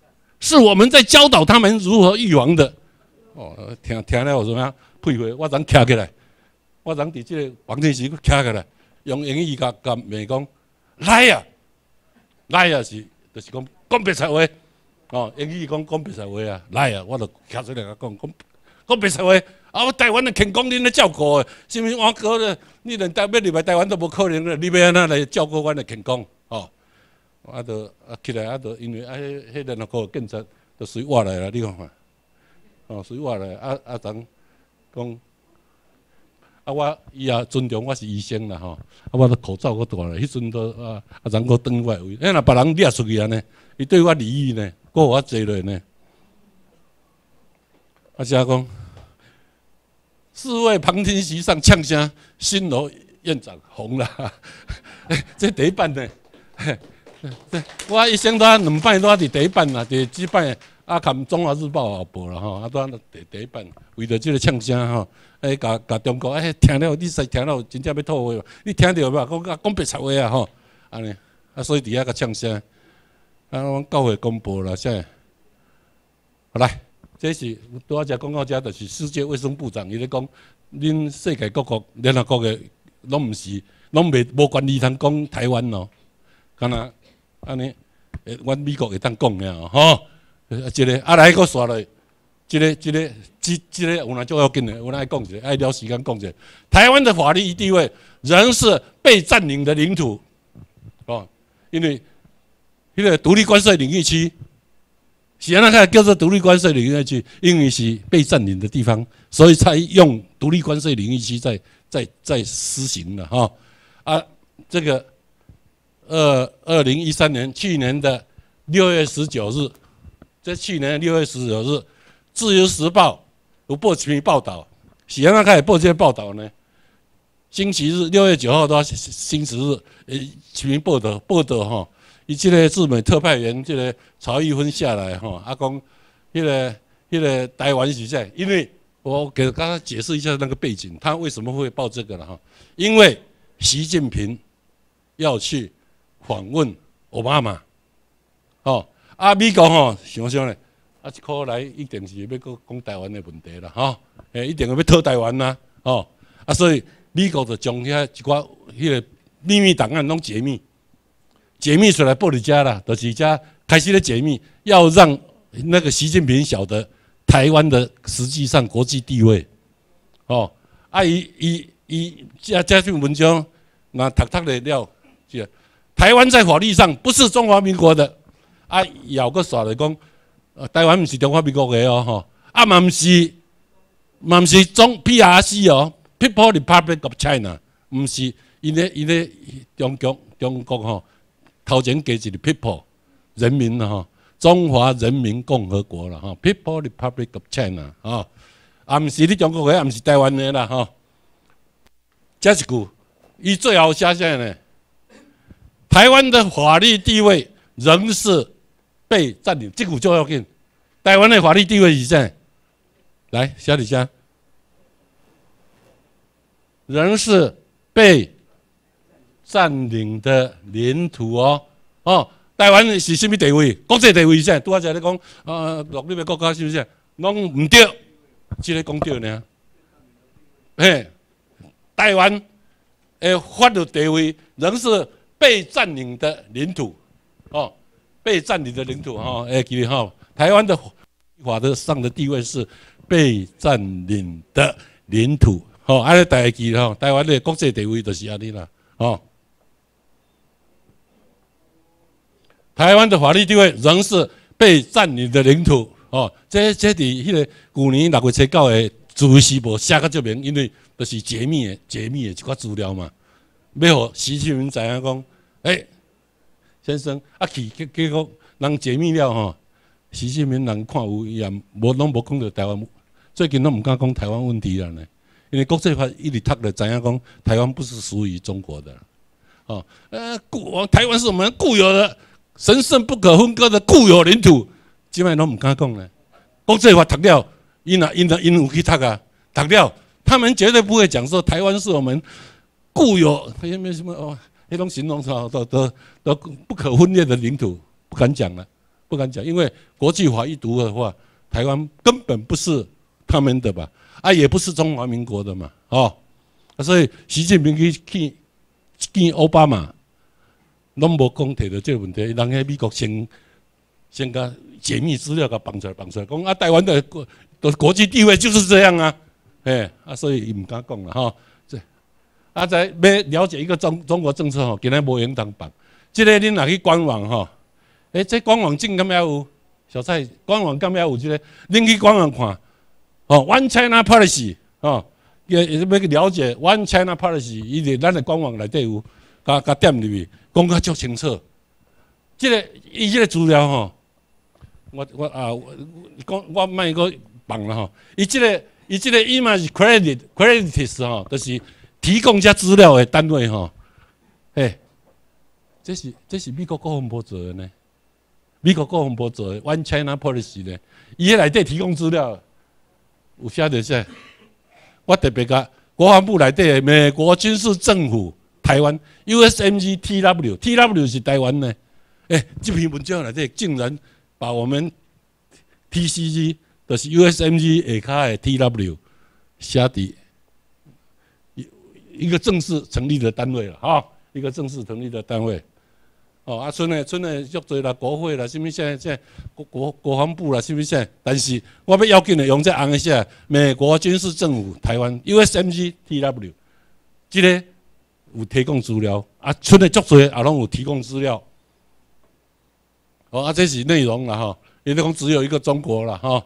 是我们在教导他们如何预防的。哦，听听了怎么样？佩服？我人听起来？我人在这个黄天士听起来？用英语加加美讲来啊，来啊是，就是讲讲白社话。哦，英语讲讲白社话啊，来啊，我就听出来个讲，讲讲白话。啊！我台湾的垦工，恁来照顾，是不是？我哥咧？你连台北、入来台湾都无可能了，你要哪来照顾阮的垦工？哦，啊，都啊，起来啊，都因为啊，迄、迄两个有建设，都随我来了，你看看，哦，随我来，啊啊，张讲，啊，我伊也尊重，我是医生啦，吼，啊，我都口罩都带咧，迄阵都啊，啊，张都等我来位，哎，若别人掠出去安尼，伊对我利益呢，有我坐咧呢，阿姐讲。四位旁听席上呛声，新罗院长红了，哎，(laughs) 这第一办呢？对，(laughs) 我一生都两办都伫第一版啦，第几办？啊，含《中华日报》也报了吼，啊，都第第一版为着这个呛声吼，哎，甲甲中国哎，听了，你说听了，真正要吐血，你听到无？讲讲白话话啊，吼，安尼，啊，所以底下个呛声，啊，我教会公布了，先，好来。这是多只讲告，家就是世界卫生部长，伊咧讲，恁世界各国，联合国个拢毋是，拢未无权利通讲台湾咯，敢若安尼，诶，阮美国会当讲了吼，一个，啊来个刷来，一个一个，即、只个我那就要跟你，我那讲者，爱聊时间讲者，台湾的法律地位仍是被占领的领土，哦，因为，迄个独立关税领域区。喜安那克就是独立关税领域区，因为是被占领的地方，所以才用独立关税领域区在在在施行了哈。啊，这个二二零一三年去年的六月十九日，在去年六月十九日，《自由时报》有报这篇报道，喜安那克也报这些报道呢。星期日六月九号到星期日呃，全民报道报道哈。伊即个驻美特派员即个曹玉芬下来吼，啊讲，迄个、迄个台湾是谁？因为我给刚刚解释一下那个背景，他为什么会报这个了哈？因为习近平要去访问奥巴马，哦，啊，美国吼想想咧，啊，一可来一定是要搁讲台湾的问题了哈，诶，一定要要讨台湾呐，哦，啊，所以美国就将遐一寡迄个秘密档案拢解密。解密出来，报你家了。都几家开始的解密，要让那个习近平晓得台湾的实际上国际地位哦。啊，伊伊伊，加加进文章，那读读的了。台湾在法律上不是中华民国的啊。要个耍来讲，台湾不是中华民国的哦，吼啊，嘛不是嘛不是中 P.R.C. 哦，People's Republic of China，不是，伊咧伊咧中国中国吼。头前加一个的 people，人民了哈，中华人民共和国了哈，People Republic of China 啊，俺不是你中国国，啊不是台湾的啦哈。这句，伊最后写下来。台湾的法律地位仍是被占领，这句就要紧。台湾的法律地位是啥？来，小李佳，仍是被。占领的领土哦，哦，台湾是什么地位？国际地位是？拄好在你讲，呃，独立的国家是不是？拢唔对，只咧讲对呢？嘿，台湾的法律地位仍是被占领的领土，哦，被占领的领土哈，哎，记哈，台湾的法律上的地位是被占领的领土，吼，安尼大家记哈，台湾的国际地位就是安尼啦，哦。台湾的法律地位仍是被占领的领土。哦，这、这伫迄个去年六月七九的主席无写个这明，因为都是解密的、解密的一块资料嘛。要互习近平知影讲，诶，先生，啊，去结、结果人解密了吼，习近平人看有，伊也无，拢无讲到台湾。最近拢毋敢讲台湾问题了呢，因为国际法一直读了知影讲，台湾不是属于中国的。哦，呃，固，台湾是我们固有的。神圣不可分割的固有领土，即摆拢毋敢讲呢？国际法读了，因啊因啊因有去读啊，读了，他们绝对不会讲说台湾是我们固有，迄没有什么哦，一种形容说都都都不可分裂的领土，不敢讲了，不敢讲，因为国际法一读的话，台湾根本不是他们的吧？啊，也不是中华民国的嘛，哦，所以习近平去去见奥巴马。拢无讲提到即个问题，人遐美国先先甲解密资料甲放出来，放出来讲啊，台湾的国的国际地位就是这样啊，嘿，啊，所以伊毋敢讲啦，吼，即，啊，再要了解一个中中国政策吼，今仔无闲通放，即个恁若去官网吼，诶，即官网今敢物有，小蔡，官网敢个有即个，恁去官网看，吼，One China Policy，吼，要要了解 One China Policy，伊伫咱的官网内底有，甲甲点入去。讲较足清楚，即个伊即个资料吼，我我啊，讲我莫个放了吼，伊即个伊即个伊嘛是 credit，credities 吼，就是提供遮资料诶单位吼，嘿，这是这是美国国防部做诶呢，美国国防部做诶 one China policy 呢，伊内底提供资料，有写米先？我特别甲国防部内底的美国军事政府。台湾 USMG TW TW 是台湾呢？哎，这篇文章呢，这竟然把我们 TCC 就是 USMG 下卡的 TW 下底一一个正式成立的单位了哈，一个正式成立的单位。哦，啊，剩村剩呢，愈多啦，国会啦，什么现在国国国防部啦，什么在，但是我要要紧的用再红一下，美国军事政府台湾 USMG TW，即个。有提供资料啊，出的足侪也拢有提供资料。哦，啊，这是内容了哈。人家讲只有一个中国了哈。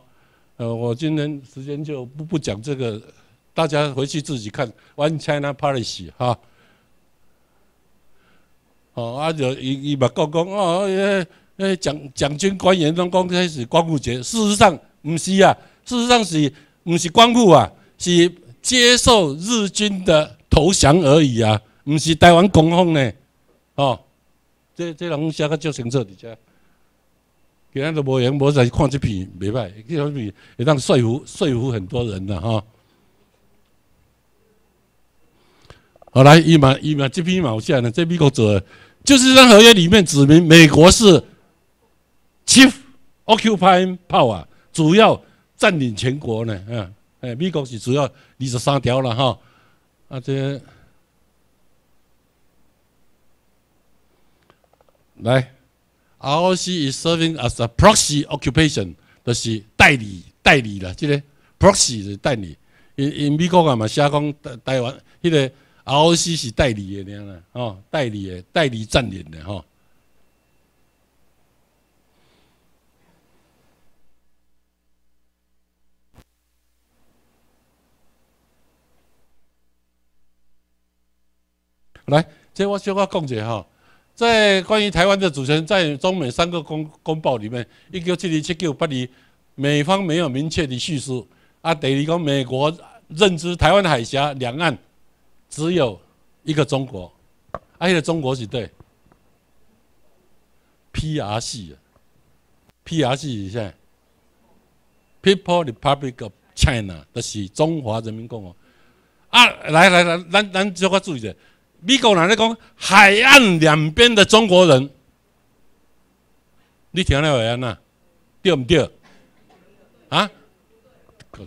呃，我今天时间就不不讲这个，大家回去自己看《One China Policy》哈。哦，啊，就伊伊外国讲哦，诶诶，蒋蒋军官员拢刚开始光复节，事实上唔是啊，事实上是唔是光复啊，是接受日军的投降而已啊。唔是台湾公方呢，哦，这这人写得足清楚，而且，其他都无闲，无再看这篇，未歹，这篇也让说服说服很多人了哈。好来，伊嘛伊嘛这篇毛线呢？这美国者，就是让合约里面指明美国是 chief occupy i n g power，主要占领全国呢，嗯，哎，美国是主要二十三条了哈，啊这。来，ROC is serving as a proxy occupation，就是代理代理的，记个 proxy 是代理。因因美国啊嘛写讲台湾，迄个 ROC 是代理的，哦，代理的代理占领的，吼。来，即我小可讲者吼。在关于台湾的主权，在中美三个公公报里面，一九七零、七九、八零，美方没有明确的叙述。啊，等于讲美国认知台湾海峡两岸只有一个中国，而且中国是对，P.R.C. 啊，P.R.C. 现在 People Republic of China，的是中华人民共和国。啊，来来来，咱咱这微注意者。美国人咧讲海岸两边的中国人，你听了会啊？对唔对？啊？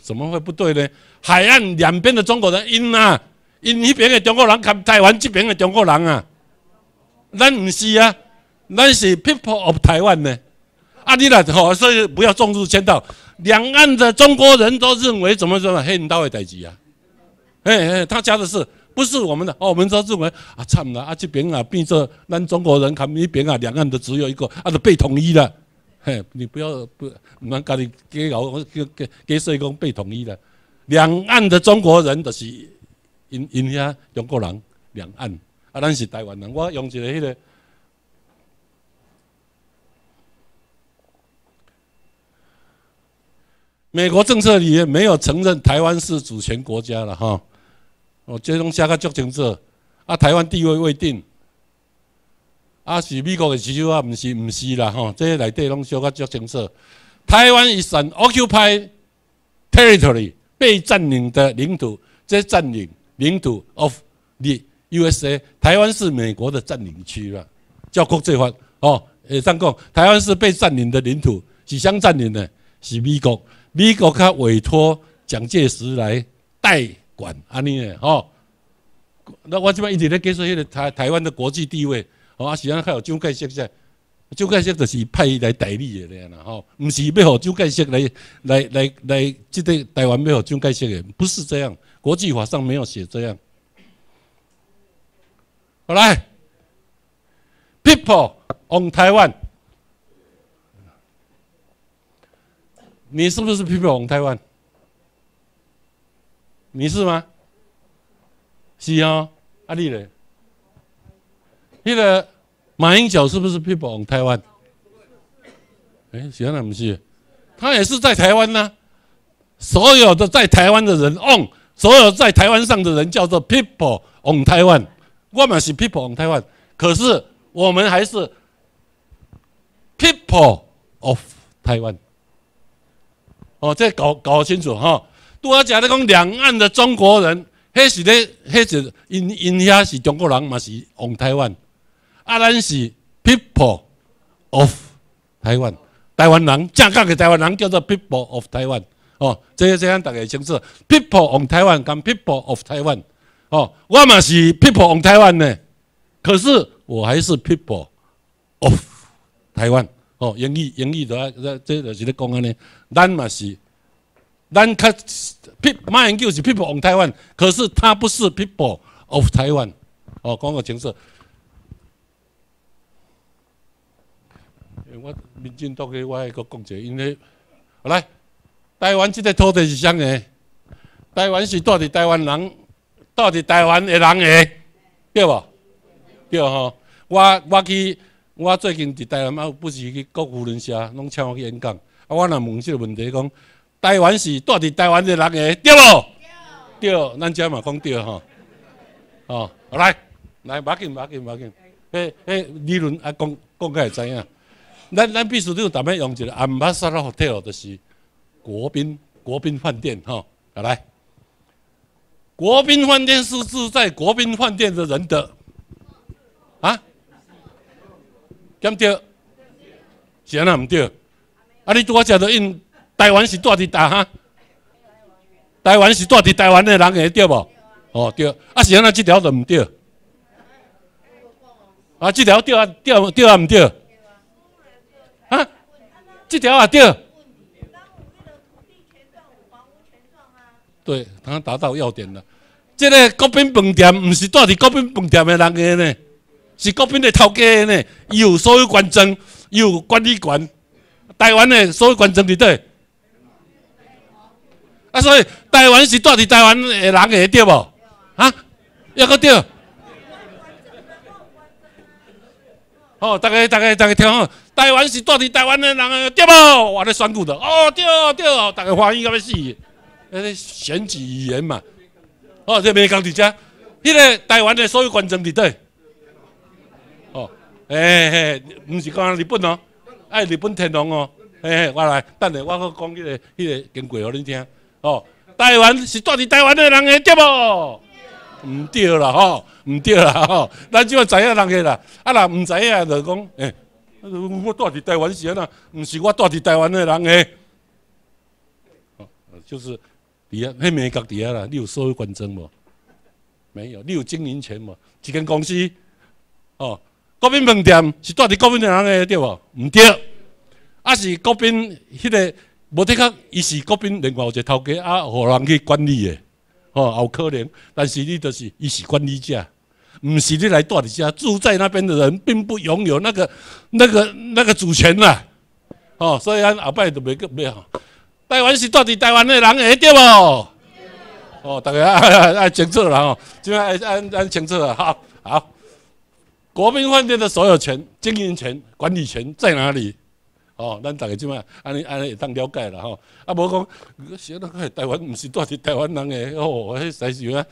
怎么会不对呢？海岸两边的中国人，因啊，因那边的中国人，跟台湾这边的中国人啊，咱唔是啊，咱是 people of Taiwan 呢。啊，你啦，好，所以不要重视签到。两岸的中国人都认为怎么说黑人大的代志啊。哎哎，他加的是。不是我们的哦，我们说中文啊，惨了，啊这边啊，变成咱中国人看一边啊，两岸的只有一个啊，都被统一了。嘿，你不要不，唔通家己解劳给给解税工被统一了。两岸的中国人就是因因遐中国人，两岸啊，咱是台湾人。我用一个迄个美国政策里面没有承认台湾是主权国家了哈。哦，这拢写得足清楚，啊，台湾地位未定，啊，是美国的需求啊，毋是毋是啦，吼，这内底拢写得足清楚。台湾 i 算 occupied territory，被占领的领土，这占领领土 of the USA，台湾是美国的占领区啦，叫国际法。哦，也上讲台湾是被占领的领土，是相占领的？是美国，美国他委托蒋介石来代。安尼诶吼，那我即摆一直咧解说迄个台台湾的国际地位，哦，啊，是安上还有蒋介石在，蒋介石就是派伊来代理诶的啦，吼，毋是要互蒋介石来来来来，即个台湾要互蒋介石诶，不是这样，国际法上没有写这样。好来，People on Taiwan，你是不是 People on Taiwan？你是吗？是哦，阿丽嘞，那个马英九是不是 people on Taiwan？哎，显然不是，他也是在台湾呐。所有的在台湾的人，on，所有在台湾上的人叫做 people on Taiwan，我们是 people on Taiwan，可是我们还是 people of Taiwan。哦，这搞搞清楚哈。拄啊，假咧讲两岸的中国人，迄是咧，迄是因因遐是中国人嘛，是往台湾，啊，咱是 people of 台湾，台湾人正港的台湾人叫做 people of 台湾，哦，这些这咱逐个清楚，people on 台湾跟 people of 台湾，哦，我嘛是 people on 台湾呢，可是我还是 people of 台湾，哦，英语英语的这这就是咧讲安尼，咱嘛是。咱较 p e o p 马英九是 people of Taiwan，可是他不是 people of Taiwan，哦，讲个情色。诶，我民进党嘅，我爱佫讲者，因为，好唻，台湾这个土地是啥嘅？台湾是到底台湾人，到底台湾嘅人嘅，对无？对吼，我我去，我最近伫台湾，阿不是去各胡伦社，拢请我去演讲，啊，我若问即个问题讲。台湾是住伫台湾的人耶，对无？对，咱遮嘛讲对吼。哦，来，来，要紧要紧要紧。迄、迄理论啊，讲讲个会知影。咱、咱必须得有台面用一个，也唔怕杀到好体哦，就是国宾国宾饭店吼。来，国宾饭店是住在国宾饭店的人的。啊？毋对？是安那毋对？啊，你拄好食到因。台湾是住伫搭哈？台湾是住伫台湾的人个对无？哦，对，啊，是安那即条都毋对。啊，即条对啊，对啊，对啊，毋对。啊？即条也对。对，他达到要点了。即个国宾饭店，毋是住伫国宾饭店的人个呢？是国宾的头家呢？伊有所有权证，伊有管理权。台湾的所有权证伫倒。啊，所以台湾是住伫台湾的人，对无？啊，又搁对？哦，大家大家大家听好，台湾是住伫台湾的人，对无？我咧选股的哦，对着对哦，大家欢音够要死，那个选举语言嘛？哦，这边讲伫遮，迄个台湾的所有观众伫底？哦，诶，嘿，毋是讲日本哦，爱日本天龙哦，嘿嘿，我来，等下我搁讲迄个迄个经过，互恁听。哦，台湾是住伫台湾的人诶，对无？毋对啦吼，毋对啦吼，咱即啊知影人诶啦？啊若毋知影就讲，诶，我住伫台湾是安怎？毋是我住伫台湾的人诶，哦，就是，伫遐迄面国伫遐啦，你有所入凭证无？没有，你有经营权无？一间公司，哦，国宾饭店是住伫国宾人诶，对无？毋对，啊是国宾迄个。无的确伊是国宾，另外有一个头家啊，互人去管理的？哦，有可能，但是你就是伊是管理者，毋是你来住的家。住在那边的人，并不拥有那个、那个、那个主权啦。哦，所以咱后摆就没个没吼，台湾是住伫台湾的人会对无？哦，大家啊啊 (laughs) 清楚了哦，就爱按按清楚了，好，好。国宾饭店的所有权、经营权、管理权在哪里？哦，咱大家即摆安尼安尼会当了解啦吼。啊，无讲，写落去台湾，毋是住伫台湾人的哦，迄才是啊。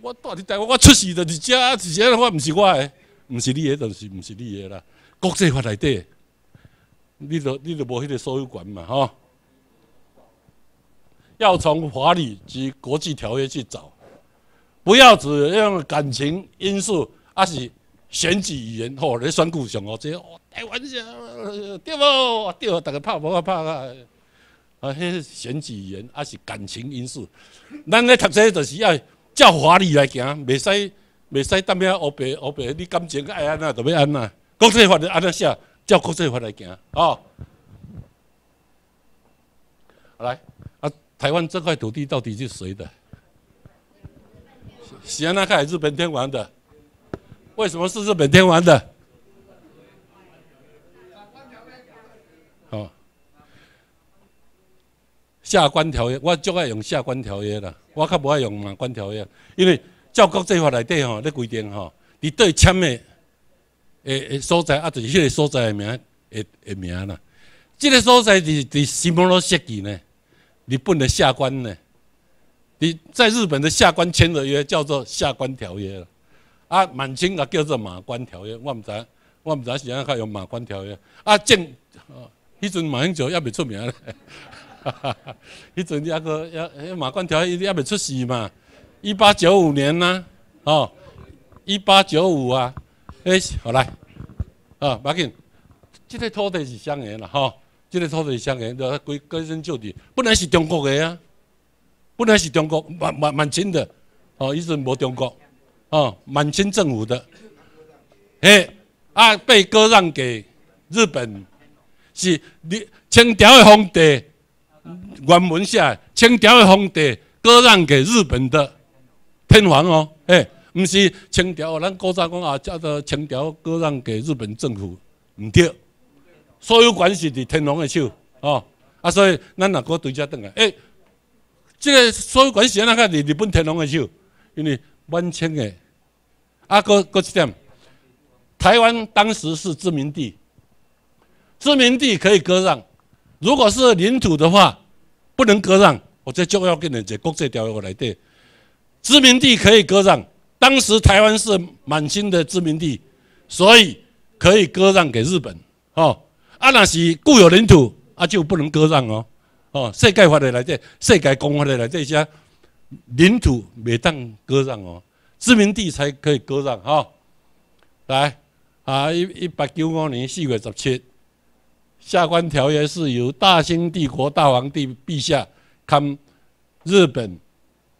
我住伫台湾，我出事就是遮，其遮，我毋是我诶，毋是你诶，就是毋是你诶啦。国际法内底，你都你都无迄个所有权嘛吼。要从法律及国际条约去找，不要只用感情因素，啊是？选举言吼，你选举上哦，这台湾玩笑，对无？对啊，大家拍无啊拍啊！啊，迄选举言也是感情因素。咱咧读书就是要照法律来行，袂使袂使当边乌白乌白，你感情爱安那，就要安那。国际法就安那写，照国际法来行哦。来，啊，台湾这块土地到底是谁的？是安那个是日本天皇的。为什么是日本天皇的？哦，下关条约，我就爱用下关条约啦，我较不爱用马关条约，因为照国际法来睇吼，你规定吼，你对签的诶诶所在啊，就是迄个所在的名诶诶名啦。这个所在是伫什么落设计呢？日本的下关呢？你在日本的下关签的约叫做下关条约了。啊，满清也叫做马关条约，我毋知，我毋知是安卡用马关条约。啊，正哦，迄阵马英九也未出名咧，哈哈哈，迄阵阿哥也马关条约也未出世嘛。一八九五年呐，哦，一八九五啊，诶，好来，啊，马紧即个土地是香的啦，吼，即个土地是香园，要归归根究底，本来是中国个啊，本来是中国，满蛮满清的，哦，迄阵无中国。哦，满清政府的，诶，啊，被割让给日本，是日清朝的皇帝，原文下，清朝的皇帝割让给日本的天皇哦，诶，毋是清朝，咱古早讲啊，叫做清朝割让给日本政府，唔对，所有关系伫天皇的手，哦，啊，所以咱若果对遮转来，诶，这个所有关系那个伫日本天皇的手，因为满清的。啊，各哥，听台湾当时是殖民地，殖民地可以割让，如果是领土的话，不能割让。我这就要跟你讲，国际条约来对，殖民地可以割让。当时台湾是满清的殖民地，所以可以割让给日本。哦，啊，那是固有领土，啊就不能割让哦。哦，世界法律来对，世界公法来对，这领土每当割让哦。殖民地才可以割让哈，来啊一一八九五年四月十七，下关条约是由大清帝国大皇帝陛下，看日本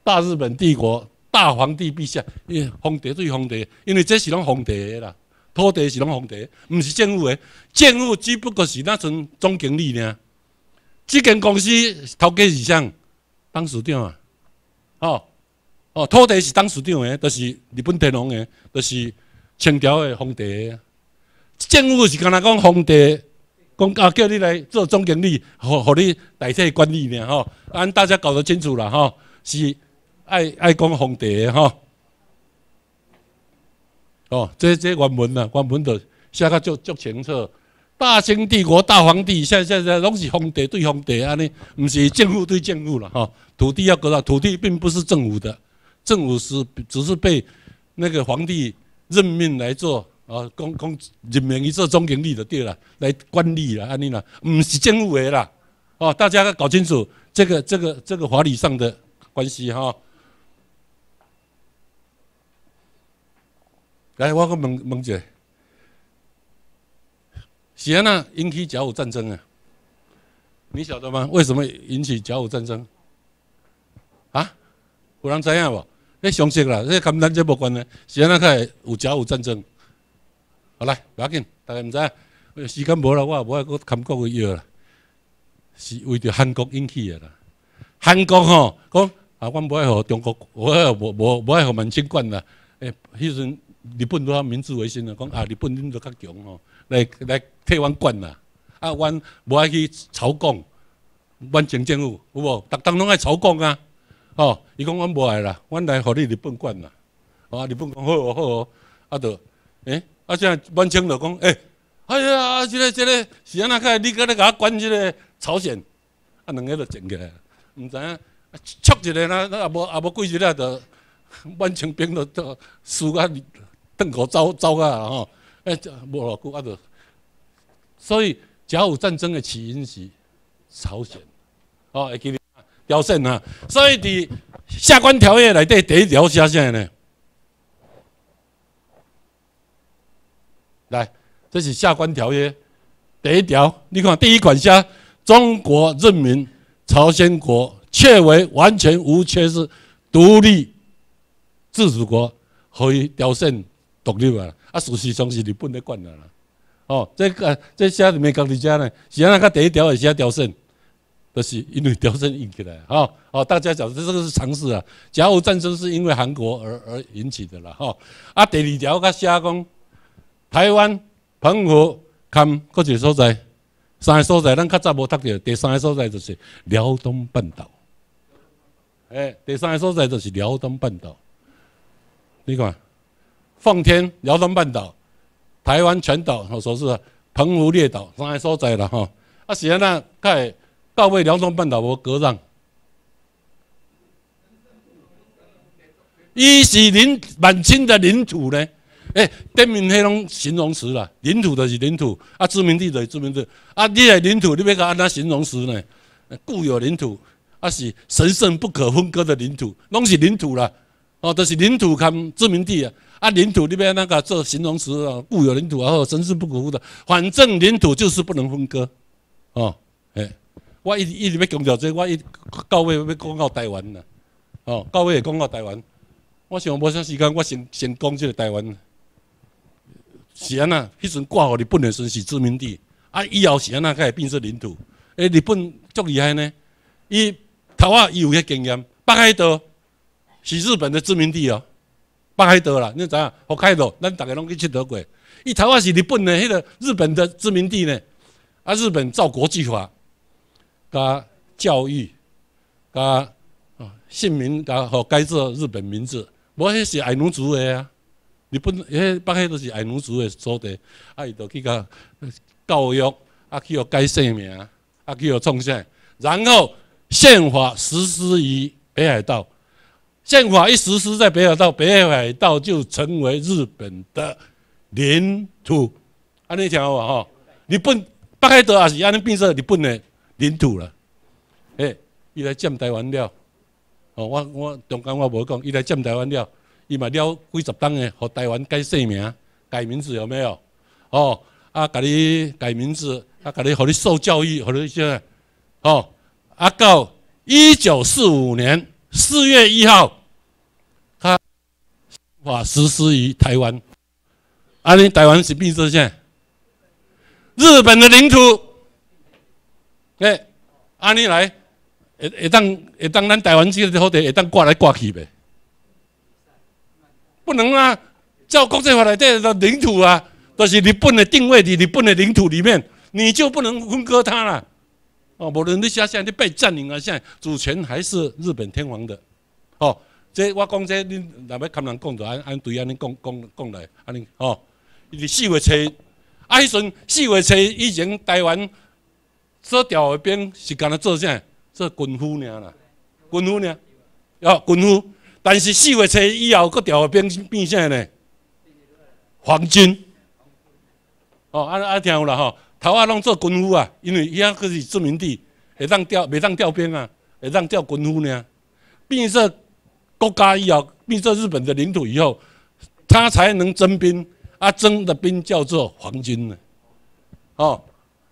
大日本帝国大皇帝陛下，因为皇帝对皇帝，因为这是拢皇帝啦，土地是拢皇帝，唔是政府的，政府只不过是那阵总经理呢。这间公司头家是谁？董事长啊，吼。哦，土地是当市长诶，就是日本天皇诶，就是清朝诶皇帝。政府是干哪讲皇帝，讲啊叫你来做总经理，互互你代替管理呢吼。安，大家搞得清楚啦。吼，是爱爱讲皇帝吼。哦，这这原文啦，原文就写较足足清楚。大清帝国大皇帝，现现在拢是皇帝对皇帝安尼，毋是政府对政府啦。吼，土地要嗰个土地并不是政府的。政府是只是被那个皇帝任命来做啊，公公任命一做中经理的对了，来管理了，安利了，不是政府的啦，哦，大家要搞清楚这个这个这个法理上的关系哈。来，我问问问是安那引起甲午战争啊？你晓得吗？为什么引起甲午战争？啊？不让这样吧。迄相信啦，你跟咱这無关嘅，時陣嗰会有戰有战争？好啦，要紧，大家毋知时间間冇啦，我也好喺個冚國度要啦，是为着韩国引起的啦。韩国吼，讲啊，我无爱互中国，我无无无爱互满清管啦。誒，迄阵日本都開始明治新啦，讲啊，日本都较强吼，来来替阮管啦。啊，我无爱去草菅，阮前政府有无？逐特拢都喺草菅啊。哦，伊讲阮无来啦，阮来互你日本管啦。哦，日本讲好哦好哦，阿诶、哎，啊，现在满清著讲，诶，哎呀，即个即个是安那个，你个咧甲我管即个朝鲜，啊，两个著争起来，毋知影，促一个啦，那也无也无几日啊，著满 (laughs) 清兵著倒输甲，登口走走啊吼，哎，无偌久啊，著，所以甲午战争的起因是朝鲜，哦，会记得。条鲜啊！所以，伫《下关条约》内底第一条写啥呢？来，这是《下关条约》第一条，你看第一款写：“中国人民、朝鲜国确为完全无缺失独立自主国，可以朝鲜独立啊！”啊，事实上是日本在管啦。哦，这个这里面讲的啥呢？是那个第一条写朝鲜。都是因为战争引起来，哈，(laughs) 哦，大家晓得这个是常识啊。甲午战争是因为韩国而而引起的了，哈。啊，第二条，他写讲，台湾、澎湖、堪各一个所在，三个所在，咱较早无读到，第三个所在就是辽东半岛。哎，第三个所在就是辽东半岛。你看，奉天、辽东半岛、台湾全岛，我说是澎湖列岛，三个所在了，哈。啊，现那个。告位辽东半岛我割让，伊是领满清的领土呢，哎，顶面迄种形容词啦，领土就是领土，啊，殖民地就是殖民地，啊，你的领土，你要甲安怎形容词呢？固有领土，啊是神圣不可分割的领土，拢是领土啦，哦，就是领土，跟殖民地啊，啊，领土你要那个做形容词啊，固有领土，然神圣不可分的，反正领土就是不能分割，哦，哎。我一一直要强调这，我一到尾要讲到台湾呐，哦，到尾也讲到台湾。我想无啥时间，我先先讲这个台湾。是安那，迄阵挂号日本的时阵是殖民地，啊，以后是安那，才会变做领土。哎，日本足厉害呢，伊头湾伊有迄经验。北海道是日本的殖民地哦，北海道啦，你知影？北海道，咱逐个拢去佚佗过。伊头湾是日本的迄个日本的殖民地呢，啊，日本照国际化。加教育，加啊姓名加改做日本名字，无迄是爱奴族的啊！日本迄北海都是爱奴族的所在啊伊都去甲教育，啊去互改姓名，啊去互创啥？然后宪法实施于北海道，宪法一实施在北海道，北海道就成为日本的领土。安尼听好无？吼，日本北海道也是安尼变做日本的领土了，哎，伊来占台湾了，哦，我我中间我无讲，伊来占台湾了，伊嘛了几十吨诶，互台湾改姓名、改名字有没有？哦，啊，甲你改名字，啊，甲你，互你受教育，互你什哦，啊，到一九四五年四月一号，他法实施于台湾，啊，你台湾是并什么？日本的领土。诶，安尼来，会会当会当咱台湾即个土地，会当挂来挂去呗？不能啊！照国际法来，这是领土啊！都是日本的定位的，日本的领土里面，你就不能分割它了。哦，无论你像现在被占领了，现在主权还是日本天皇的。哦，这我讲这，你若要看人讲，就按按对按尼讲讲讲来，安尼哦，四月七，啊，迄阵四月七以前台湾。做调的兵是干呐做啥？做军夫尔啦，军夫尔，哦，军夫。但是四月初以后，搁调的兵变啥呢？黄军。哦，安、安、尼听有啦吼，头仔拢做军夫啊，因为伊阿搁是殖民地，会当调，袂当调兵啊，会当调军夫尔。变做国家以后，变做日本的领土以后，他才能征兵，啊，征的兵叫做黄军呢，哦。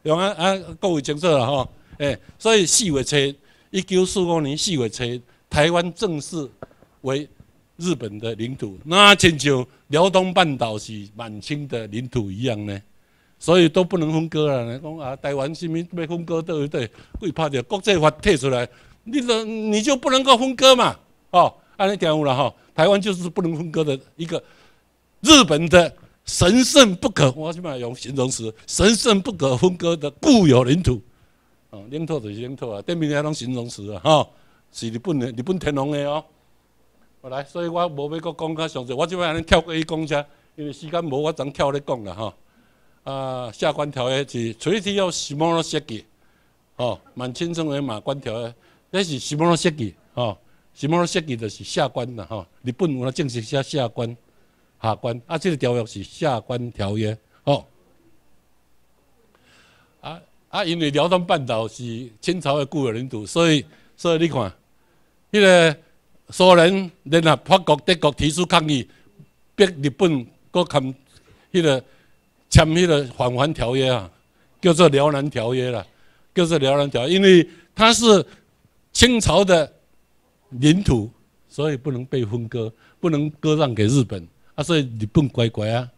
用啊啊各位清楚了吼，哎，所以四月七，一九四五年四月七，台湾正式为日本的领土，那亲像辽东半岛是满清的领土一样呢，所以都不能分割了，讲啊，台湾是么被分割对不对？会怕的国际法退出来，你侬你就不能够分割嘛，哦，安尼讲话了哈，台湾就是不能分割的一个日本的。神圣不可，我即摆用形容词，神圣不可分割的固有领土，嗯，领土就是领土啊，电瓶车拢形容词啊，哈，是日本的，日本天皇的哦。我来，所以我无要阁讲较详细，我即摆安尼跳过去讲一下，因为时间无，我昨阵跳咧讲啦哈。啊，下关条约是垂体要什么来设计？哦，蛮轻松为嘛，关条约，那是什么来设计？哦，什么来设计的是下关啦，哈，日本有咧正式下下关。下关啊，这个条约是下关条约哦。啊啊，因为辽东半岛是清朝的固有领土，所以所以你看，迄个苏联联合法国、德国提出抗议，逼日本国签迄个签迄个返还条约啊，叫做《辽南条约》了，叫做《辽南条》，因为它是清朝的领土，所以不能被分割，不能割让给日本。啊！说日本乖乖啊，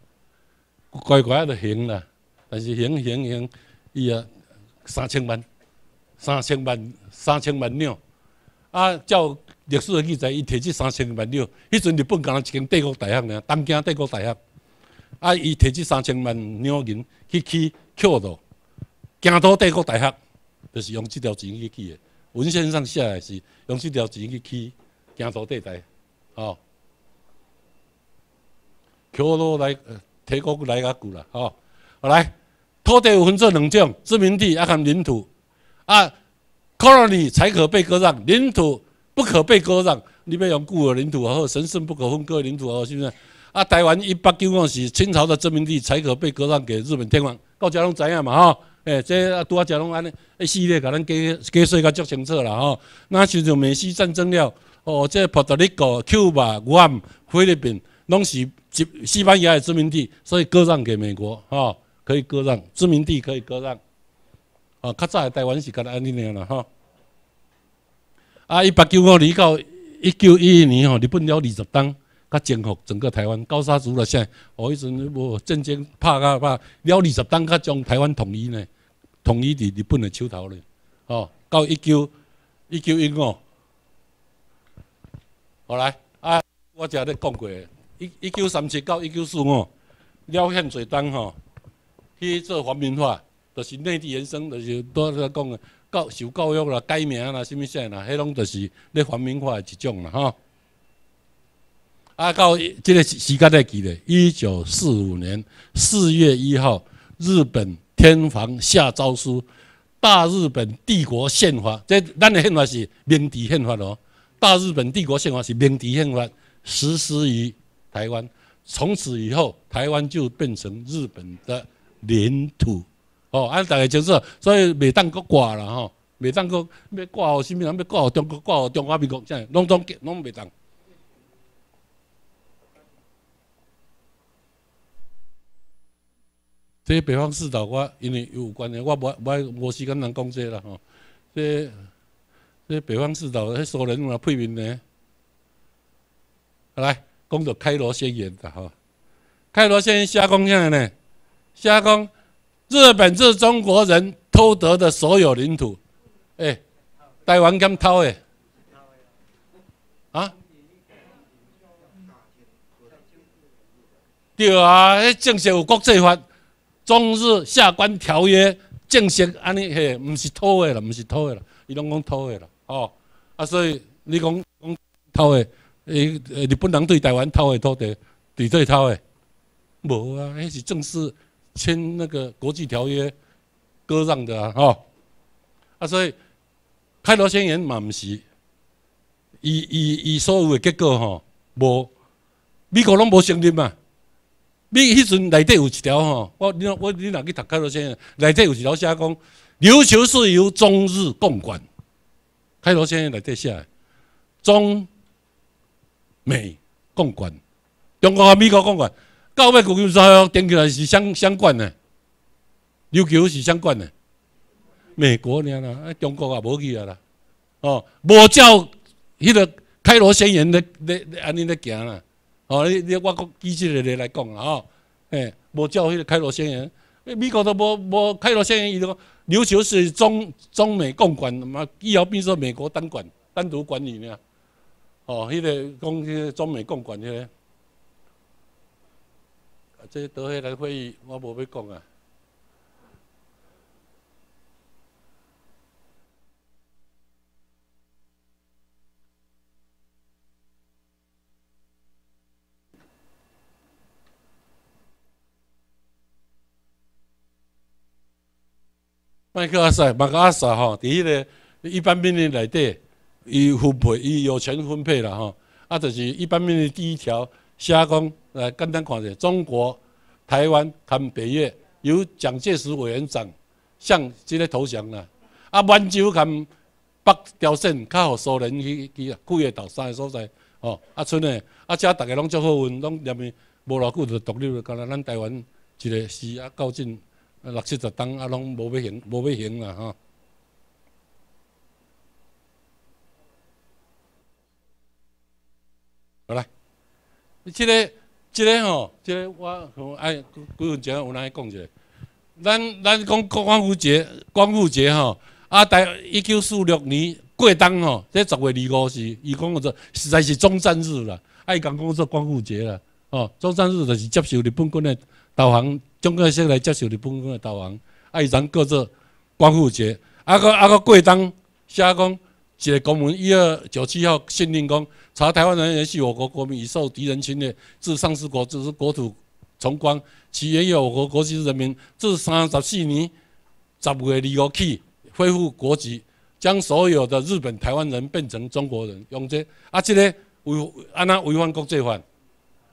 乖乖著行啦，但是行行行，伊啊三千万，三千万，三千万两。啊，照历史的记载，伊摕这三千万两，迄阵日本刚来一间帝国大学尔，东京帝国大学。啊，伊摕这三千万两银去起桥道，京都帝国大学，就是用这条钱去起的。文献上写的是用这条钱去起京都大哦。桥路来，提高来较久啦，吼！好来，土地有分做两种，殖民地啊，含领土，啊，colony 才可被割让，领土不可被割让。你要用“固有领土”哦，神圣不可分割领土哦，是不是？啊，台湾一八九五是清朝的殖民地才可被割让给日本天皇，到家拢知影嘛，吼！哎，这拄啊家拢安尼一系列，咱能加加税、足清楚啦，吼！那时就美西战争了，哦，这波多黎各、Cuba、Guam、菲律宾。拢是西西班牙的殖民地，所以割让给美国，吼，可以割让殖民地可以割让，啊，较早台湾是佮安尼样啦，吼。啊，一八九五年到一九一一年吼，日本了二十党，佮征服整个台湾，高沙族啦啥，我以前无正争拍啊拍，了二十党佮将台湾统一呢，统一伫日本的手头呢。吼，到一九一九一五，好来，啊，我前咧讲过。一九三七到一九四五了，很侪单吼去做反民化，就是内地延伸，就是多在讲个，受教育啦、改名啦、啥物啥啦，迄拢就是咧反民化的一种啦，吼。啊，到即个时间来记咧，一九四五年四月一号，日本天皇下诏书，《大日本帝国宪法》，即咱的宪法是明治宪法咯，《大日本帝国宪法》是明治宪法实施于。台湾从此以后，台湾就变成日本的领土。哦，安大家就楚，所以未当搁挂了吼，未当搁要挂号，什么人要挂号？中国挂号，中华民国，这样拢总结拢未当。这北方四岛，我因为有关系，我无无无时间能讲这了吼。这这北方四岛，迄苏联用来配兵呢？来。讲到开罗宣言的哈，开罗宣言写讲啥呢？写讲日本是中国人偷得的所有领土，哎，台湾敢偷的，啊？对啊，迄正式有国际法，中日下关条约正式安尼嘿，唔是偷的啦，唔是偷的啦，伊拢讲偷的啦，哦，啊，所以你讲讲偷的。诶，日本人对台湾偷的土地，地对偷的，无啊，迄是正式签那个国际条约割让的啊，吼！啊，所以开罗宣言嘛，毋是，伊伊伊所有的结果吼，无，美国拢无承认嘛。你迄阵内底有一条吼，我你我你若去读开罗宣言，内底有一条写讲，琉球是由中日共管。开罗宣言内底写，中。美共管，中国和美国共管，到尾股纽交所顶起来是相相关的，琉球是相关的，美国尔啦，啊，中国也无去啊啦，哦，无照迄个开罗宣言咧咧安尼咧行啦，哦，你你外国机制来咧来讲啦吼，哎，无照迄个开罗宣言，美国都无无开罗宣言，伊讲琉球是中中美共管，嘛以后变做美国单管单独管理咧。哦，迄个讲迄个中美共管迄个，啊，这德黑兰会议，我无要讲啊。迈克阿塞，麦克阿塞吼，伫迄个一般命令内底。伊分配，伊有权分配啦吼，啊，就是一般面的第一条，写讲来简单看下，中国、台湾、含北越，由蒋介石委员长向即个投降啦。啊，满州含北朝鲜，较互苏联去去啊，古月岛三个所在吼，啊，剩的啊，遮逐个拢足好运，拢连面无偌久就独立了。刚才咱台湾一个市啊，到雄、六七十栋啊，拢无要行，无要行啦吼。好来，即个、即个吼，即个我爱古古文有我来讲一下。咱咱讲光复节，光复节吼。啊，在一九四六年，过冬吼，这十月二十五是，伊讲做实在是中山日啦。哎，讲讲做光复节啦。哦，中山日就是接受日本军的投降，蒋介石来接受日本军的投降。伊人叫做光复节。啊个啊个过冬，写讲。个公文一二九七号限令讲，查台湾人也系我国国民，已受敌人侵略，致丧失国是国土重光，其原有我国国籍人民，自三十四年十月二五起恢复国籍，将所有的日本台湾人变成中国人。用这啊，这个违，安那违反国际法？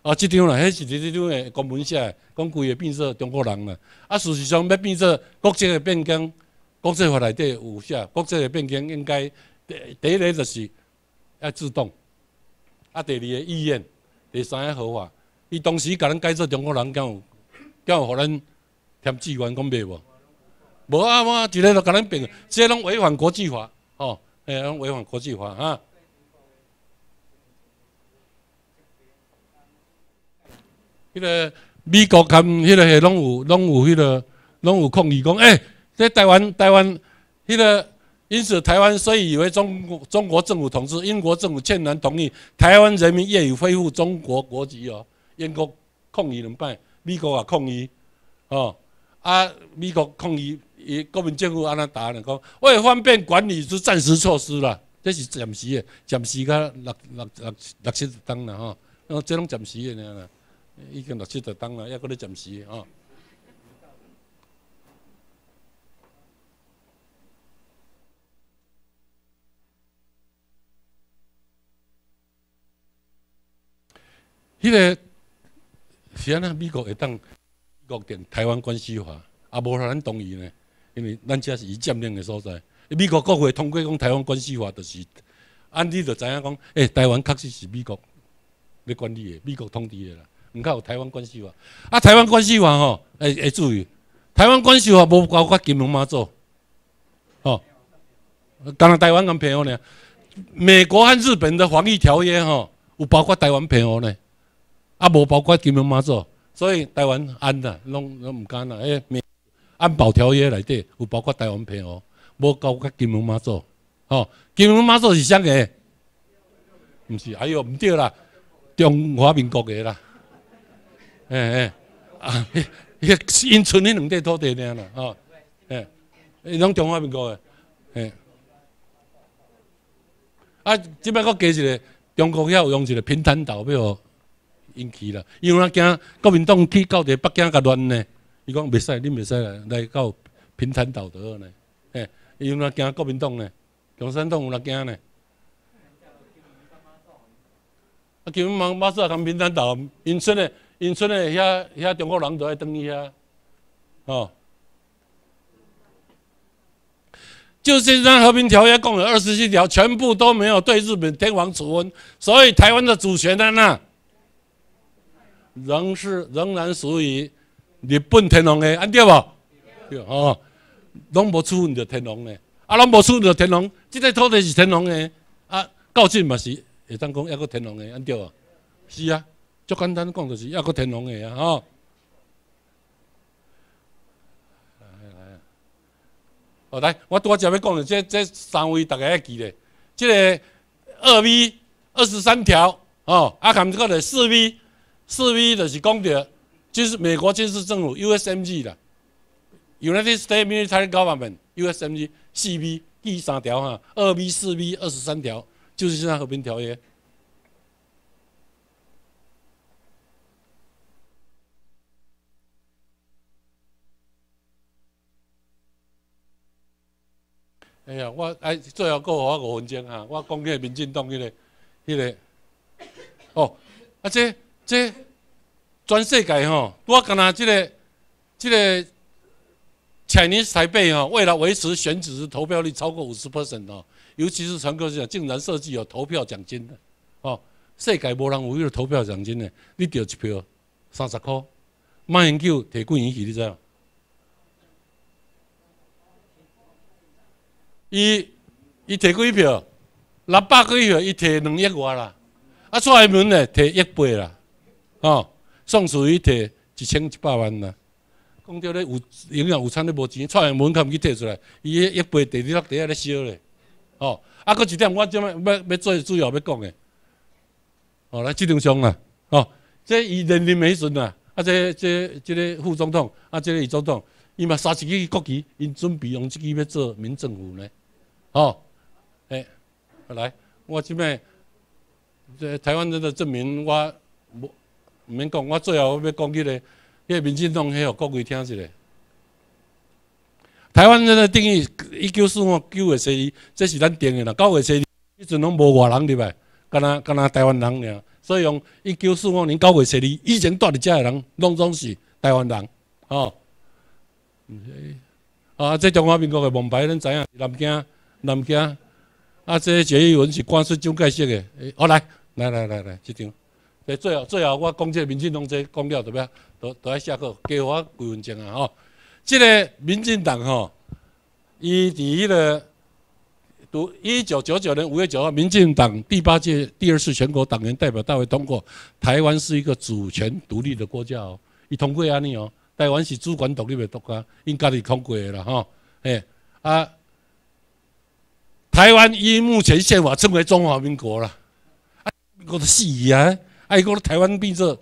啊，这张啦，迄是伫这张的公文写，讲规个变作中国人啦。啊，事实上要变作国籍的变更，国际法内底有写，国籍的变更应该。第一个就是要自动，啊，第二个意愿，第三个合法。伊当时甲咱解释中国人，敢有，敢有，互咱填志愿，讲袂无？无啊，我一个就甲咱变，即个拢违反国际法，吼，嘿，拢违反国际法，哈。迄个美国，佮迄个系拢有，拢有，迄个，拢有抗议讲，哎，这台湾，台湾，迄个。因此，台湾虽以为中国中国政府同治，英国政府欠然同意。台湾人民愿意恢复中国国籍哦，英国抗议两摆，美国也抗议哦，啊，美国抗议，伊国民政府安那答呢？讲为方便管理，是暂时措施啦，这是暂时的，暂时到六六六六七十冬啦吼，哦，这拢暂时的呢啦，已经六七十冬啦，还搁咧暂时哦。迄个是安尼，美国会当国定台湾关系法，也无人同意呢。因为咱遮是伊占领的所在，美国国会通过讲台湾关系法，就是按呢就知影讲，诶，台湾确实是美国咧管理的，美国统治的啦。毋唔有台湾关系法，啊，台湾关系法吼会会注意，台湾关系法无包括金融妈祖，吼。当然台湾跟澎湖呢，美国和日本的防御条约吼，有包括台湾澎湖呢？啊，无包括金门妈祖，所以台湾安啦，拢拢唔敢啦。诶，《安保条约》内底有包括台湾片哦，无包括金门妈祖。哦，金门妈祖是啥个？唔是，哎呦，唔对啦，中华民国个啦。诶 (laughs) 诶，啊，(laughs) 迄迄因剩迄两块土地尔啦，哦，诶，拢中华民国个。诶，啊，即摆佫加一个中国遐有用一个平潭岛，袂哦。引起啦，因为咱惊国民党去到伫北京甲乱呢，伊讲袂使，恁袂使来来到平潭岛得呢，嘿，因为咱惊国民党呢，共产党有啦惊呢，啊，叫本妈马事啊，平潭岛，因村的，因村的遐遐中国人都爱等伊啊，哦，就金山和平条约共有二十七条，全部都没有对日本天皇处分，所以台湾的主权在哪？仍是仍然属于日本天皇的，安对无？对，哦，无处分着天皇的，啊，拢无处分着天皇，即个土地是天皇的，啊，到镇嘛是会当讲犹个天皇的，安对无？是啊，足简单讲就是犹个天皇的啊，吼。来来啊，来，我拄则接要讲的，即即三位大家要记咧，即个二 V 二十三条，哦，啊，含这个四 V。四 V 就是讲到，就是美国军事政府 USMG 啦，United States Military Government USMG，四 V 第三条哈，二 V 四 V 二十三条就是现在和平条约。哎呀，我哎最后讲我五分钟啊！我讲个民进党迄个，迄个，哦，阿姐。这全世界吼，我敢啊，这个这个，印尼台北吼，为了维持选举时投票率超过五十 percent 哦，尤其是陈国志讲，竟然设计有投票奖金的哦。世界无人有投票奖金的，你着一票三十块，卖研究摕几年起？你知道？伊伊摕几票？六百几票，伊摕两亿外啦。啊，蔡英文呢，摕一倍啦。哦，宋楚瑜摕一千一百万啦，讲到咧有营养午餐咧无钱，蔡英文敢去摕出来？伊迄一杯第二第一咧烧咧。哦，啊，佫一点我即摆要要做主要要讲诶。哦，来即张相啦。哦，即伊年龄没顺啦，啊，即即即个副总统，啊，即个李总统，伊嘛三十支个国旗，因准备用即支要做民政府呢。哦，哎，来，我即摆，即台湾人的证明我。毋免讲，我最后要讲起咧，迄个民进党，迄个各位听一下。台湾人的定义，一九四五九月十二，这是咱定的啦。九月十二，迄阵拢无外人，入来，干哪干哪台湾人尔。所以用一九四五年九月十二，以前住伫遮的人，拢总是台湾人，吼。嗯，啊，这中华民国的门牌恁知影？南京，南京。啊，这谢易文是光绪蒋介石的。好来，来来来来，这张。最后，最后，我讲这民进党这讲了，对不对？都都要写课，给我几分钟啊！吼，这个民进党吼，伊伫迄个读一九九九年五月九号，民进党第八届第二次全国党员代表大会通过，台湾是一个主权独立的国家哦。伊通过安尼哦，台湾是主权独立的国家，因家己通过的啦吼，哎，啊，台湾依目前宪法称为中华民国了，啊，民国的戏啊！哎，嗰个台湾变作，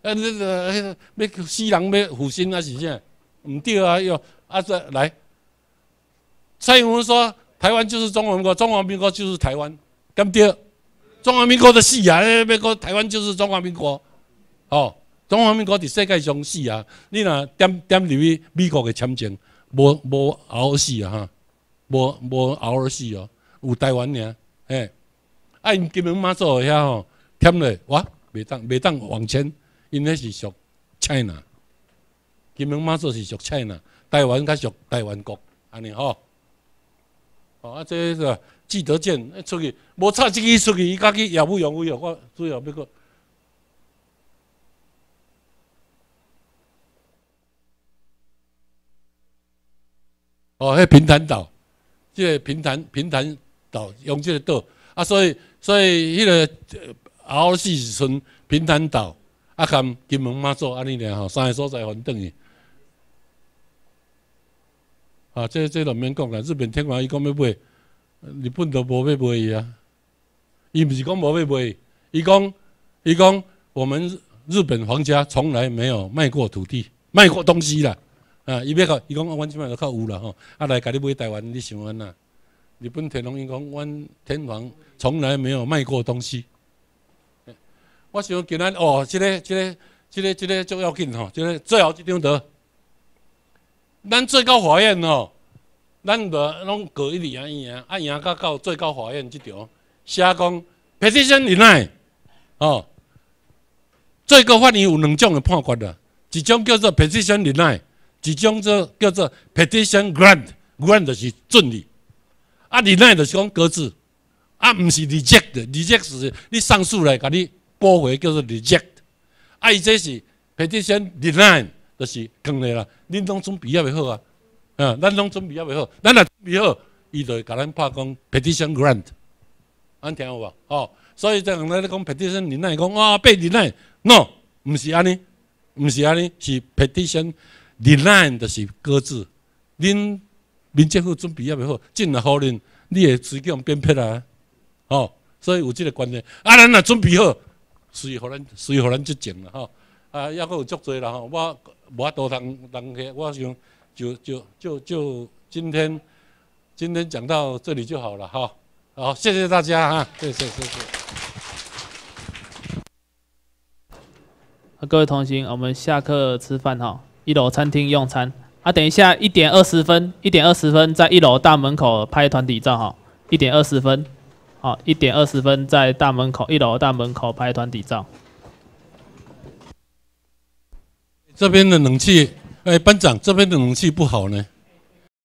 啊，你个，要死人，要复兴啊，是啥？唔对啊，要啊，说来，蔡英文说台湾就是中华民国，中华民国就是台湾，咁对？中华民国的死啊，迄个台湾就是中华民国，哦，中华民国伫世界上死啊，你若点点入去美国嘅签证，无无熬死啊，哈，无无熬死哦，有台湾呢，哎，哎，金门妈做遐吼。添咧，哇，袂当袂当往前，因那是属 China，金门马祖是属 China，台湾较属台湾国，安尼吼。哦，啊，这是吧？季德健出去，无插一支出去，伊家己耀武扬威哦。我最后要佫，哦，迄平潭岛，即个平潭平潭岛，用即个岛，啊，所以所以迄个。敖西村、平潭岛、啊，含金门妈祖安尼俩吼，三个所在还等伊。啊，这这都免讲啦，日本天皇伊讲要卖，日本都无要卖伊啊。伊毋是讲无要买，伊讲伊讲我们日本皇家从来没有卖过土地、卖过东西啦。啊，伊要靠，伊讲我即码都靠乌啦吼。啊，来，家你买台湾，你想安那？日本天皇伊讲，我天皇从来没有卖过东西。我想今咱哦，这个、这个、这个、这个足要紧吼，这个最后一张图，咱最高法院吼，咱着拢改一啊，赢啊，赢到到最高法院即张写讲 petition denied，哦，最高法院有两种个判决啦，一种叫做 petition denied，一种做叫做 petition g r a n t d g r a n t e 是准你，啊 d e n 就是讲搁置，啊，唔是 reject，reject 是你上诉来，甲你。驳回叫做 reject，啊，伊这是 petition denied，就是降的啦。恁拢准备阿未好啊，啊，咱拢准备阿未好，咱若准备好，伊就甲咱拍讲 petition grant，安听有无？哦，所以就讲咧讲 petition denied，讲啊被 denied，no，毋是安尼，毋是安尼，是 petition denied，就是搁置。恁民政府准备阿未好，真好恁，你也直接变撇啊？哦，所以有即个观念，啊，咱若准备好。随乎咱，以，乎咱，就讲了哈。啊，要佫有足侪啦吼，我我都多讲讲我想就就就就今天今天讲到这里就好了哈。好，谢谢大家啊，谢谢谢谢。各位同行，我们下课吃饭哈，一楼餐厅用餐。啊，等一下，一点二十分，一点二十分，在一楼大门口拍团体照哈，一点二十分。好，一点二十分在大门口一楼大门口排团体照。这边的冷气，哎，班长，这边的冷气不好呢。